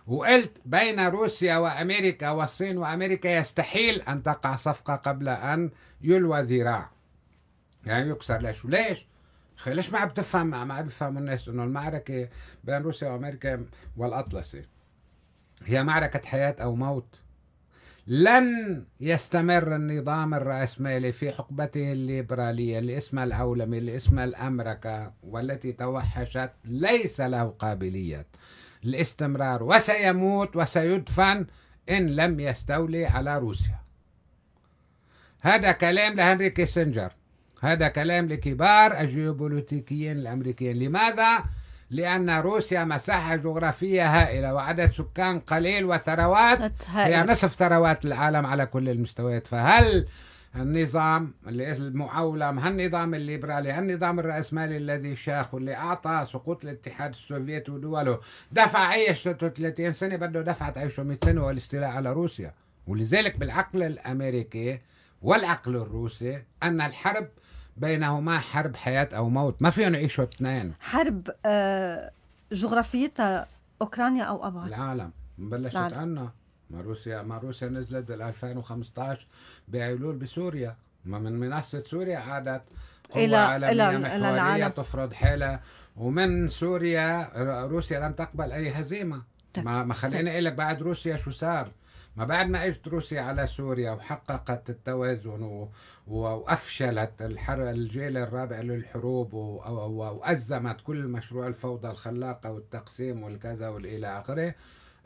وقلت بين روسيا وامريكا والصين وامريكا يستحيل ان تقع صفقه قبل ان يلوى ذراع يعني يكسر ليش وليش ليش ما بتفهم ما بيفهموا الناس انه المعركه بين روسيا وامريكا والاطلسي هي معركه حياه او موت لن يستمر النظام الرأسمالي في حقبته الليبرالية اللي اسمها العولمي اللي اسمها الأمريكا والتي توحشت ليس له قابلية الاستمرار وسيموت وسيدفن إن لم يستولي على روسيا هذا كلام لهنري كيسنجر هذا كلام لكبار الجيوبوليتيكيين الأمريكيين لماذا؟ لأن روسيا مساحة جغرافية هائلة وعدد سكان قليل وثروات هي نصف ثروات العالم على كل المستويات فهل النظام المعولم هالنظام الليبرالي هالنظام الرأسمالي الذي شاخ واللي أعطى سقوط الاتحاد السوفيتي ودوله دفع عيش 36 سنة بده دفعت عيشه 100 سنة والاستيلاء على روسيا ولذلك بالعقل الأمريكي والعقل الروسي أن الحرب بينهما حرب حياة أو موت ما فيهم يعيشوا اثنين حرب آه، جغرافيتها أوكرانيا أو أبعد العالم بلشت عنا ما روسيا ما روسيا نزلت بال 2015 بأيلول بسوريا ما من منصة سوريا عادت قوة إلى عالمية إلى العالم. تفرض حالها ومن سوريا روسيا لم تقبل أي هزيمة ما ما خليني طيب. أقول لك بعد روسيا شو صار ما بعد ما اجت روسيا على سوريا وحققت التوازن وافشلت الحرب الجيل الرابع للحروب وازمت كل مشروع الفوضى الخلاقه والتقسيم والكذا والى اخره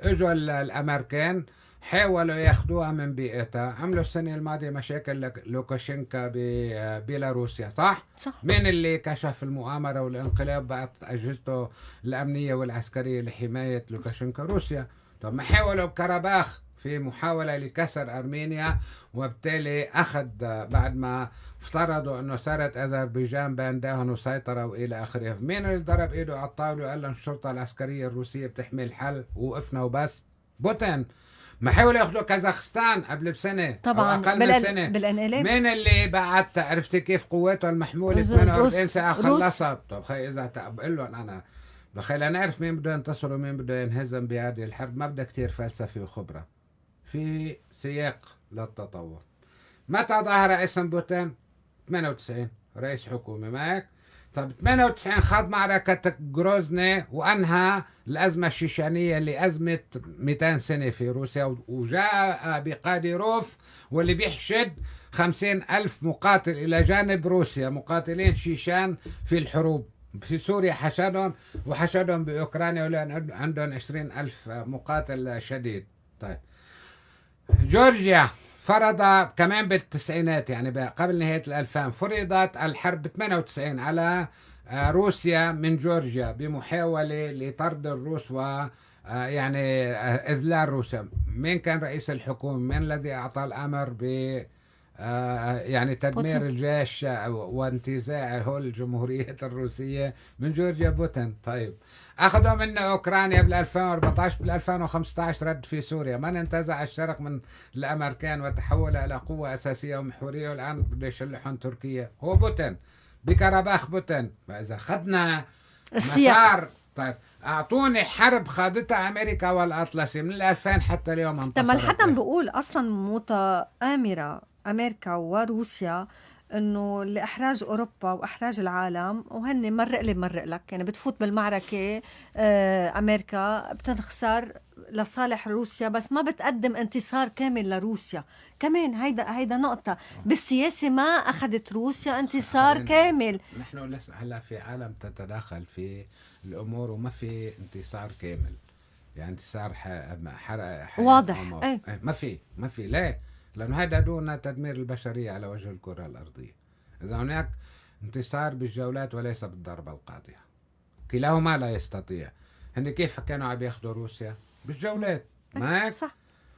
اجوا الامريكان حاولوا ياخذوها من بيئتها عملوا السنة الماضية مشاكل لوكاشينكا ببيلاروسيا صح؟ صح مين اللي كشف المؤامرة والانقلاب بعد أجهزته الأمنية والعسكرية لحماية لوكاشينكا روسيا طب ما حاولوا بكرباخ في محاولة لكسر أرمينيا وبالتالي أخذ بعد ما افترضوا أنه صارت أذربيجان بانداهم وسيطرة وإلى آخره مين اللي ضرب إيده على الطاولة وقال لهم الشرطة العسكرية الروسية بتحمي الحل وقفنا وبس بوتين ما حاولوا ياخذوا كازاخستان قبل بسنه طبعا أو اقل بالأن... من سنه بالانقلاب مين اللي بعت عرفتي كيف قواته المحموله 48 ساعه خلصت طب خي اذا بقول لهم انا بخيل نعرف مين بده ينتصر ومين بده ينهزم بهذه الحرب ما بدها كثير فلسفه وخبره في سياق للتطور متى ظهر اسم بوتان 98 رئيس حكومة معك طب 98 خاض معركة جروزني وأنهى الأزمة الشيشانية اللي أزمة 200 سنة في روسيا وجاء بقاديروف واللي بيحشد 50 ألف مقاتل إلى جانب روسيا مقاتلين شيشان في الحروب في سوريا حشدهم وحشدهم بأوكرانيا ولأن عندهم 20 ألف مقاتل شديد طيب جورجيا فرض كمان بالتسعينات يعني قبل نهاية الألفان فرضت الحرب 98 على آه، روسيا من جورجيا بمحاولة لطرد الروس و آه، يعني آه، إذلال روسيا مين كان رئيس الحكومة من الذي أعطى الأمر ب يعني تدمير الجيش وانتزاع هول الجمهورية الروسية من جورجيا بوتين طيب اخذوا منا اوكرانيا بال 2014 بال 2015 رد في سوريا من انتزع الشرق من الامريكان وتحول الى قوه اساسيه ومحوريه والان بده يشلحهم تركيا هو بوتين بكرباخ بوتين فاذا اخذنا مسار طيب اعطوني حرب خاضتها امريكا والاطلسي من 2000 حتى اليوم انتصرت طب الحكم بيقول اصلا متآمره امريكا وروسيا انه لاحراج اوروبا واحراج العالم وهن مرق لي مرق لك يعني بتفوت بالمعركه آه، امريكا بتنخسر لصالح روسيا بس ما بتقدم انتصار كامل لروسيا كمان هيدا هيدا نقطة بالسياسة ما أخذت روسيا انتصار كامل نحن هلا في عالم تتداخل في الأمور وما في انتصار كامل يعني انتصار حرق, حرق واضح إيه. إيه، ما في ما في ليه لأنه هذا دون تدمير البشرية على وجه الكرة الأرضية إذا هناك انتصار بالجولات وليس بالضربة القاضية كلاهما لا يستطيع هن كيف كانوا عم ياخذوا روسيا بالجولات ما صح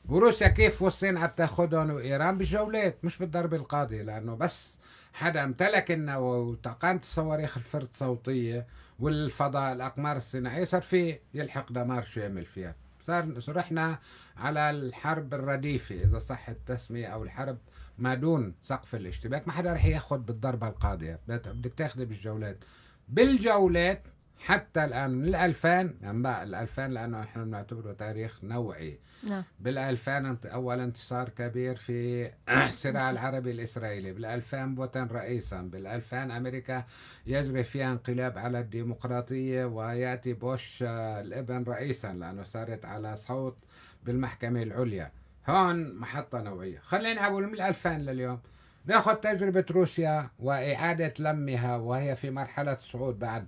وروسيا كيف والصين عم تاخذهم وايران بالجولات مش بالضربه القاضيه لانه بس حدا امتلك النووي وتقنت الصواريخ الفرد صوتيه والفضاء الاقمار الصناعيه صار في يلحق دمار شامل فيها صار صرحنا على الحرب الرديفة إذا صح التسمية أو الحرب ما دون سقف الاشتباك ما حدا رح ياخذ بالضربة القاضية بدك تاخذي بالجولات بالجولات حتى الآن من الألفان يعني بقى الألفان لأنه إحنا بنعتبره تاريخ نوعي نعم. بالألفان أول انتصار كبير في الصراع العربي الإسرائيلي بالألفان بوتن رئيسا بالألفان أمريكا يجري فيها انقلاب على الديمقراطية ويأتي بوش آه، الابن رئيسا لأنه صارت على صوت بالمحكمة العليا هون محطة نوعية خلينا أقول من الألفان لليوم ناخذ تجربة روسيا وإعادة لمها وهي في مرحلة صعود بعد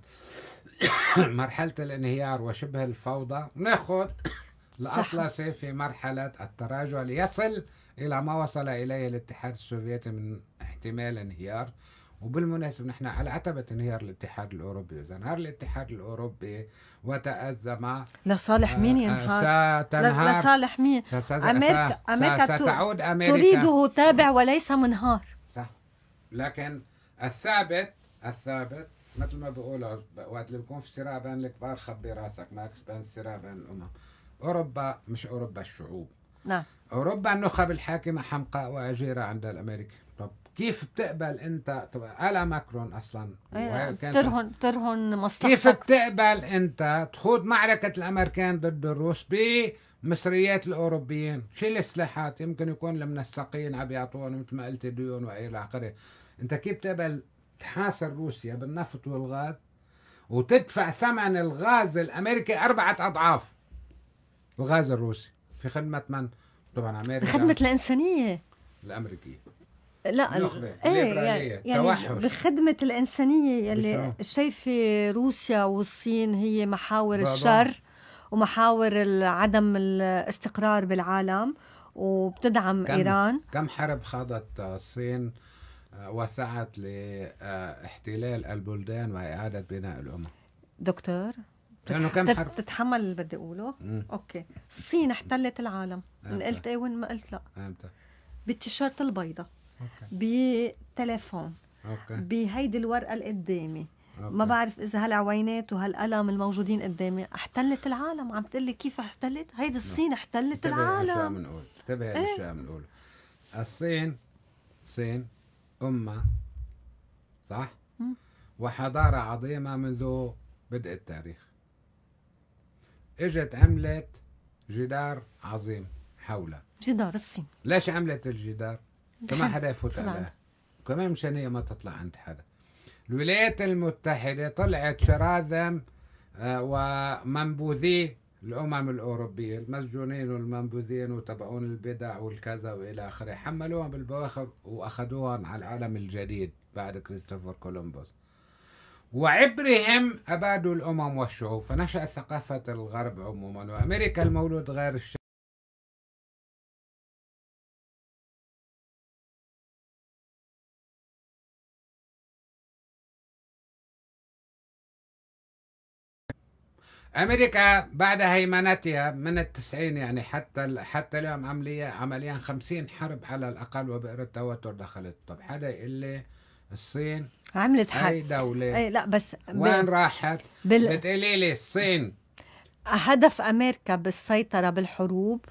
مرحلة الانهيار وشبه الفوضى نأخذ الأطلسي في مرحلة التراجع ليصل إلى ما وصل إليه الاتحاد السوفيتي من احتمال انهيار وبالمناسبة نحن على عتبة انهيار الاتحاد الأوروبي إذا انهار الاتحاد الأوروبي وتأزم لصالح آه، مين آه، ينهار؟ ستنهار لصالح مين؟ أمريكا أمريكا ستعود أمريكا تريده تابع وليس منهار صح لكن الثابت الثابت مثل ما بيقولوا وقت اللي بيكون في صراع بين الكبار خبي راسك ناقص بين الصراع بين الامم اوروبا مش اوروبا الشعوب نعم اوروبا النخب الحاكمه حمقاء واجيره عند الامريكا طب كيف بتقبل انت طب الا ماكرون اصلا بترهن إيه، بترهن مصلحتك كيف بتقبل انت تخوض معركه الامريكان ضد الروس بمصريات الاوروبيين شيل السلاحات يمكن يكون المنسقين عم بيعطوهم مثل ما قلت ديون والى اخره انت كيف بتقبل تحاصر روسيا بالنفط والغاز وتدفع ثمن الغاز الامريكي اربعه اضعاف الغاز الروسي في خدمه من؟ طبعا امريكا خدمه الانسانيه الامريكيه لا ايه يعني-, يعني, توحش. بخدمة الإنسانية يلي يعني شايفة روسيا والصين هي محاور بابا. الشر ومحاور عدم الاستقرار بالعالم وبتدعم كم إيران كم حرب خاضت الصين وسعت لاحتلال البلدان وإعادة بناء الأمم دكتور لانه كم حرب تتحمل اللي بدي اقوله؟ مم. اوكي، الصين احتلت العالم، ان قلت ايه وين ما قلت لا امتى؟ بالتيشيرت البيضاء بالتليفون اوكي بهيدي الورقه اللي قدامي ما بعرف اذا هالعوينات وهالقلم الموجودين قدامي احتلت العالم عم تقول لي كيف احتلت هيدي نعم. الصين احتلت العالم انتبه شو عم نقول انتبه شو إيه. عم نقول الصين الصين أمة صح؟ وحضارة عظيمة منذ بدء التاريخ اجت عملت جدار عظيم حولها جدار الصين ليش عملت الجدار؟ كمان حدا يفوت عليها كمان مشان هي ما تطلع عند حدا الولايات المتحدة طلعت شراذم آه، ومنبوذي الأمم الأوروبية المسجونين والمنبوذين وتبعون البدع والكذا وإلى آخره حملوهم بالبواخر وأخذوهم على العالم الجديد بعد كريستوفر كولومبوس وعبرهم أبادوا الأمم والشعوب فنشأت ثقافة الغرب عموما وأمريكا المولود غير الشعب أمريكا بعد هيمنتها من التسعين يعني حتى حتى اليوم عملية عمليا خمسين حرب على الأقل وبئر التوتر دخلت طب يقول لي الصين عملت حد أي دولة أي لا بس وين بال... راحت بال... بتقولي لي الصين هدف أمريكا بالسيطرة بالحروب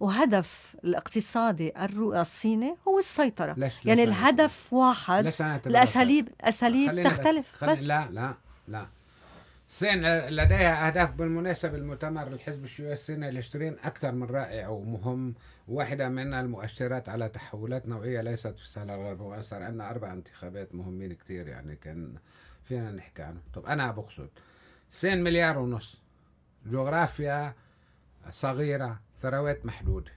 وهدف الاقتصادي الصيني هو السيطرة ليش يعني ليش الهدف ليش واحد ليش الأساليب الأساليب تختلف خلي... بس لا لا لا الصين لديها أهداف بالمناسبة المؤتمر الحزب الشيوعي الصيني لشترين أكثر من رائع ومهم واحدة من المؤشرات على تحولات نوعية ليست في السهل الغربي وأثر عندنا أربع انتخابات مهمين كثير يعني كان فينا نحكي عنهم طب أنا بقصد الصين مليار ونص جغرافيا صغيرة ثروات محدودة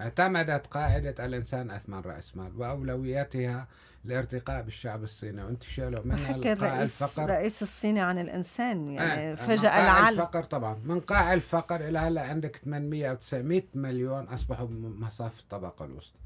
اعتمدت قاعدة الإنسان أثمن رأس مال وأولوياتها لارتقاء بالشعب الصيني وانتشاله من حكى الرئيس الفقر الرئيس الصيني عن الانسان آه، يعني آه. فجأة العالم الفقر طبعا من قاع الفقر الى هلا عندك 800 او 900 مليون اصبحوا مصاف الطبقه الوسطى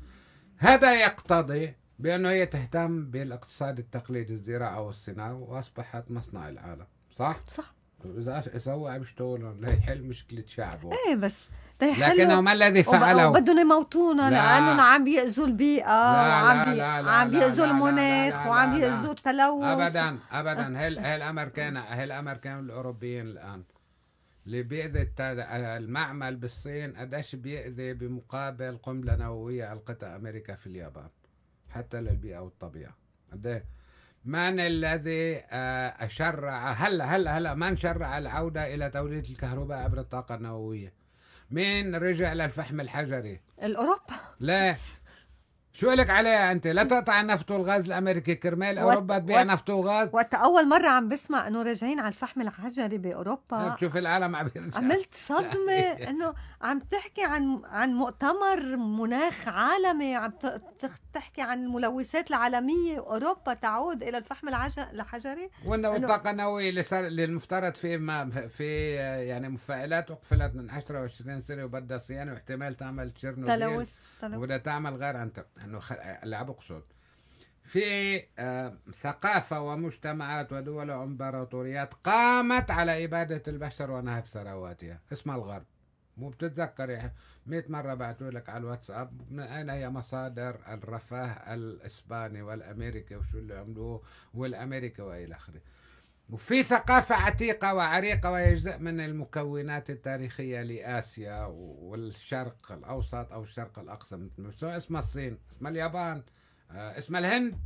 هذا يقتضي بانه هي تهتم بالاقتصاد التقليدي الزراعه والصناعه واصبحت مصنع العالم صح؟ صح اذا عم يشتغل ليحل مشكله شعبه ايه بس لكنه ما الذي فعله بدهم يموتونا لانهم عم ياذوا البيئه وعم عم ياذوا المناخ وعم ياذوا التلوث ابدا ابدا هل هالامر كان هالامر كان الاوروبيين الان اللي بيأذي المعمل بالصين قديش بيأذي بمقابل قنبله نوويه القتها امريكا في اليابان حتى للبيئه والطبيعه قد من الذي آه، شرع هلا هلا هلا من شرع العودة إلى توليد الكهرباء عبر الطاقة النووية مين رجع للفحم الحجري الأوروبا لا شو لك عليها انت لا تقطع النفط والغاز الامريكي كرمال اوروبا تبيع نفط وغاز وقت اول مره عم بسمع انه راجعين على الفحم الحجري باوروبا بتشوف طيب، العالم عم بيرجع عملت صدمه انه عم تحكي عن عن مؤتمر مناخ عالمي عم تحكي عن الملوثات العالميه اوروبا تعود الى الفحم العج... الحجري وانه الطاقه النوويه اللي صار المفترض في ما في يعني مفاعلات اقفلت من 10 و20 سنه وبدها صيانه واحتمال تعمل تشيرنوبيل تلوث ولا تعمل غير انتركتيكا نحن اللاعب أقصد في آه، ثقافة ومجتمعات ودول وإمبراطوريات قامت على إبادة البشر ونهب ثرواتها اسمها الغرب مو بتتذكر 100 مرة بعثوا لك على الواتساب من أين هي مصادر الرفاه الإسباني والأمريكي وشو اللي عملوه والأمريكي وإلى آخره وفي ثقافة عتيقة وعريقة ويجزء من المكونات التاريخية لآسيا والشرق الأوسط أو الشرق الأقصى مثل اسمها الصين اسمها اليابان آه، اسمها الهند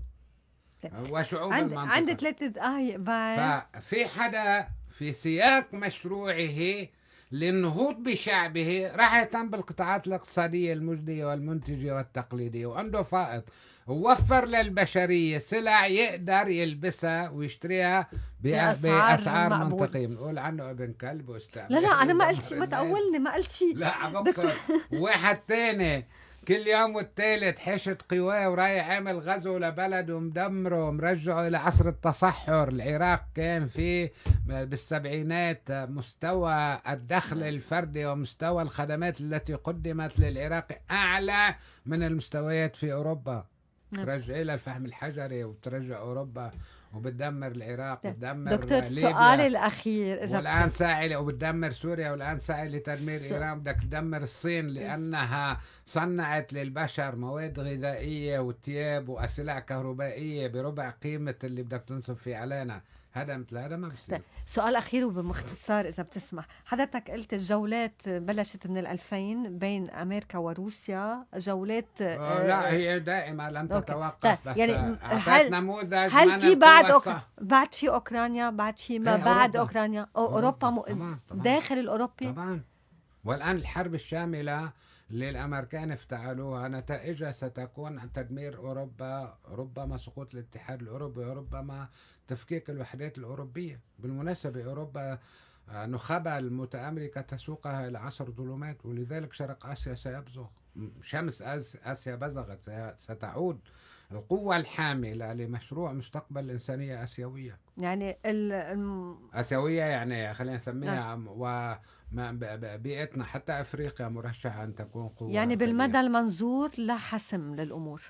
وشعوب عند المنطقة عند ثلاثة دقائق آه، بعد ففي حدا في سياق مشروعه للنهوض بشعبه راح يهتم بالقطاعات الاقتصادية المجدية والمنتجة والتقليدية وعنده فائض ووفر للبشرية سلع يقدر يلبسها ويشتريها بأسعار, بأسعار منطقية بنقول عنه ابن كلب واستعمل لا لا أنا ما قلت ما تقولني ما قلت شيء لا واحد تاني كل يوم والتالت حشد قواه ورايح عامل غزو لبلده ومدمره ومرجعه الى عصر التصحر العراق كان فيه بالسبعينات مستوى الدخل نعم. الفردي ومستوى الخدمات التي قدمت للعراق اعلى من المستويات في اوروبا نعم. ترجع الى الفحم الحجري وترجع اوروبا وبتدمر العراق وبتدمر دكتور ليبيا سؤالي الاخير اذا والان بتز... سائله وبتدمر سوريا والان ساعي لتدمير س... ايران بدك تدمر الصين لانها صنعت للبشر مواد غذائيه وثياب واسلحه كهربائيه بربع قيمه اللي بدك تنصف فيه علينا هذا مثل هذا ما بصير طيب، سؤال اخير وباختصار اذا بتسمح حضرتك قلت الجولات بلشت من 2000 بين امريكا وروسيا جولات آه، آه، لا هي دائمه لم تتوقف طيب، بس يعني هل نموذج هل في بعد أوك... بعد في اوكرانيا بعد في ما إيه، بعد اوكرانيا أو اوروبا, أوروبا. م... طبعاً. داخل الاوروبي طبعا والان الحرب الشامله اللي الامريكان افتعلوها نتائجها ستكون تدمير اوروبا ربما سقوط الاتحاد الاوروبي ربما تفكيك الوحدات الأوروبية بالمناسبة أوروبا آه، نخبة المتأمركة تسوقها إلى عصر ظلمات ولذلك شرق آسيا سيبزغ شمس آسيا بزغت ستعود القوة الحاملة لمشروع مستقبل إنسانية آسيوية يعني الم... آسيوية يعني خلينا نسميها نعم. و بيئتنا حتى أفريقيا مرشحة أن تكون قوة يعني بالمدى المنظور لا حسم للأمور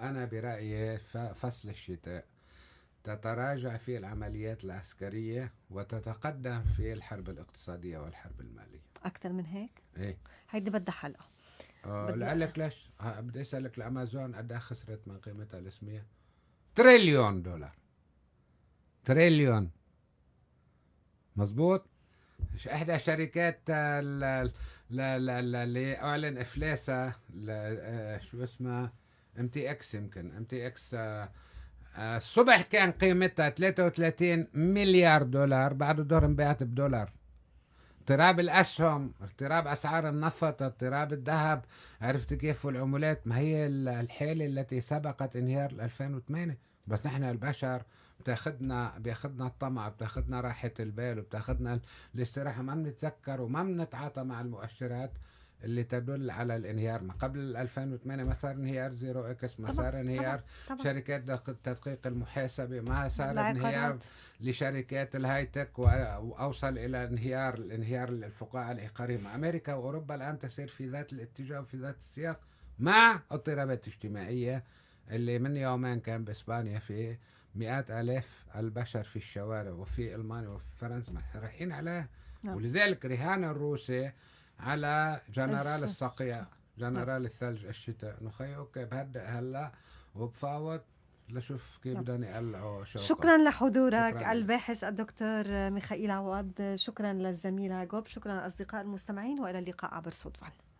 أنا برأيي فصل الشتاء تتراجع في العمليات العسكرية وتتقدم في الحرب الاقتصادية والحرب المالية أكثر من هيك؟ إيه هيدي بدها حلقة آه، لك ليش؟ بدي أسألك الأمازون قد إيه خسرت من قيمتها الاسمية؟ تريليون دولار تريليون مضبوط؟ احدى شركات اللي اعلن افلاسها آه، شو اسمها ام تي اكس يمكن ام تي اكس آه، الصبح كان قيمتها 33 مليار دولار بعد الظهر انباعت بدولار اضطراب الاسهم اضطراب اسعار النفط اضطراب الذهب عرفت كيف والعمولات ما هي الحاله التي سبقت انهيار 2008 بس نحن البشر بتاخذنا بياخذنا الطمع بتاخذنا راحة البال وبتاخذنا الاستراحة ما بنتذكر وما بنتعاطى مع المؤشرات اللي تدل على الانهيار ما قبل 2008 مسار انهيار زيرو اكس مسار انهيار طبعا. شركات التدقيق المحاسبي صار انهيار لشركات الهايتك واوصل الى انهيار الانهيار الفقاعه العقاريه مع امريكا واوروبا الان تسير في ذات الاتجاه وفي ذات السياق مع اضطرابات اجتماعيه اللي من يومين كان باسبانيا في مئات الاف البشر في الشوارع وفي المانيا وفي فرنسا رايحين عليه نعم. ولذلك رهان الروسي على جنرال الصقيع جنرال نعم. الثلج الشتاء اوكي بهدئ هلا وبفاوض لشوف كيف نعم. بدنا يقلعوا شوقة. شكرا لحضورك شكرا. الباحث الدكتور ميخائيل عوض شكرا للزميله جوب شكرا لاصدقاء المستمعين والى اللقاء عبر صدفه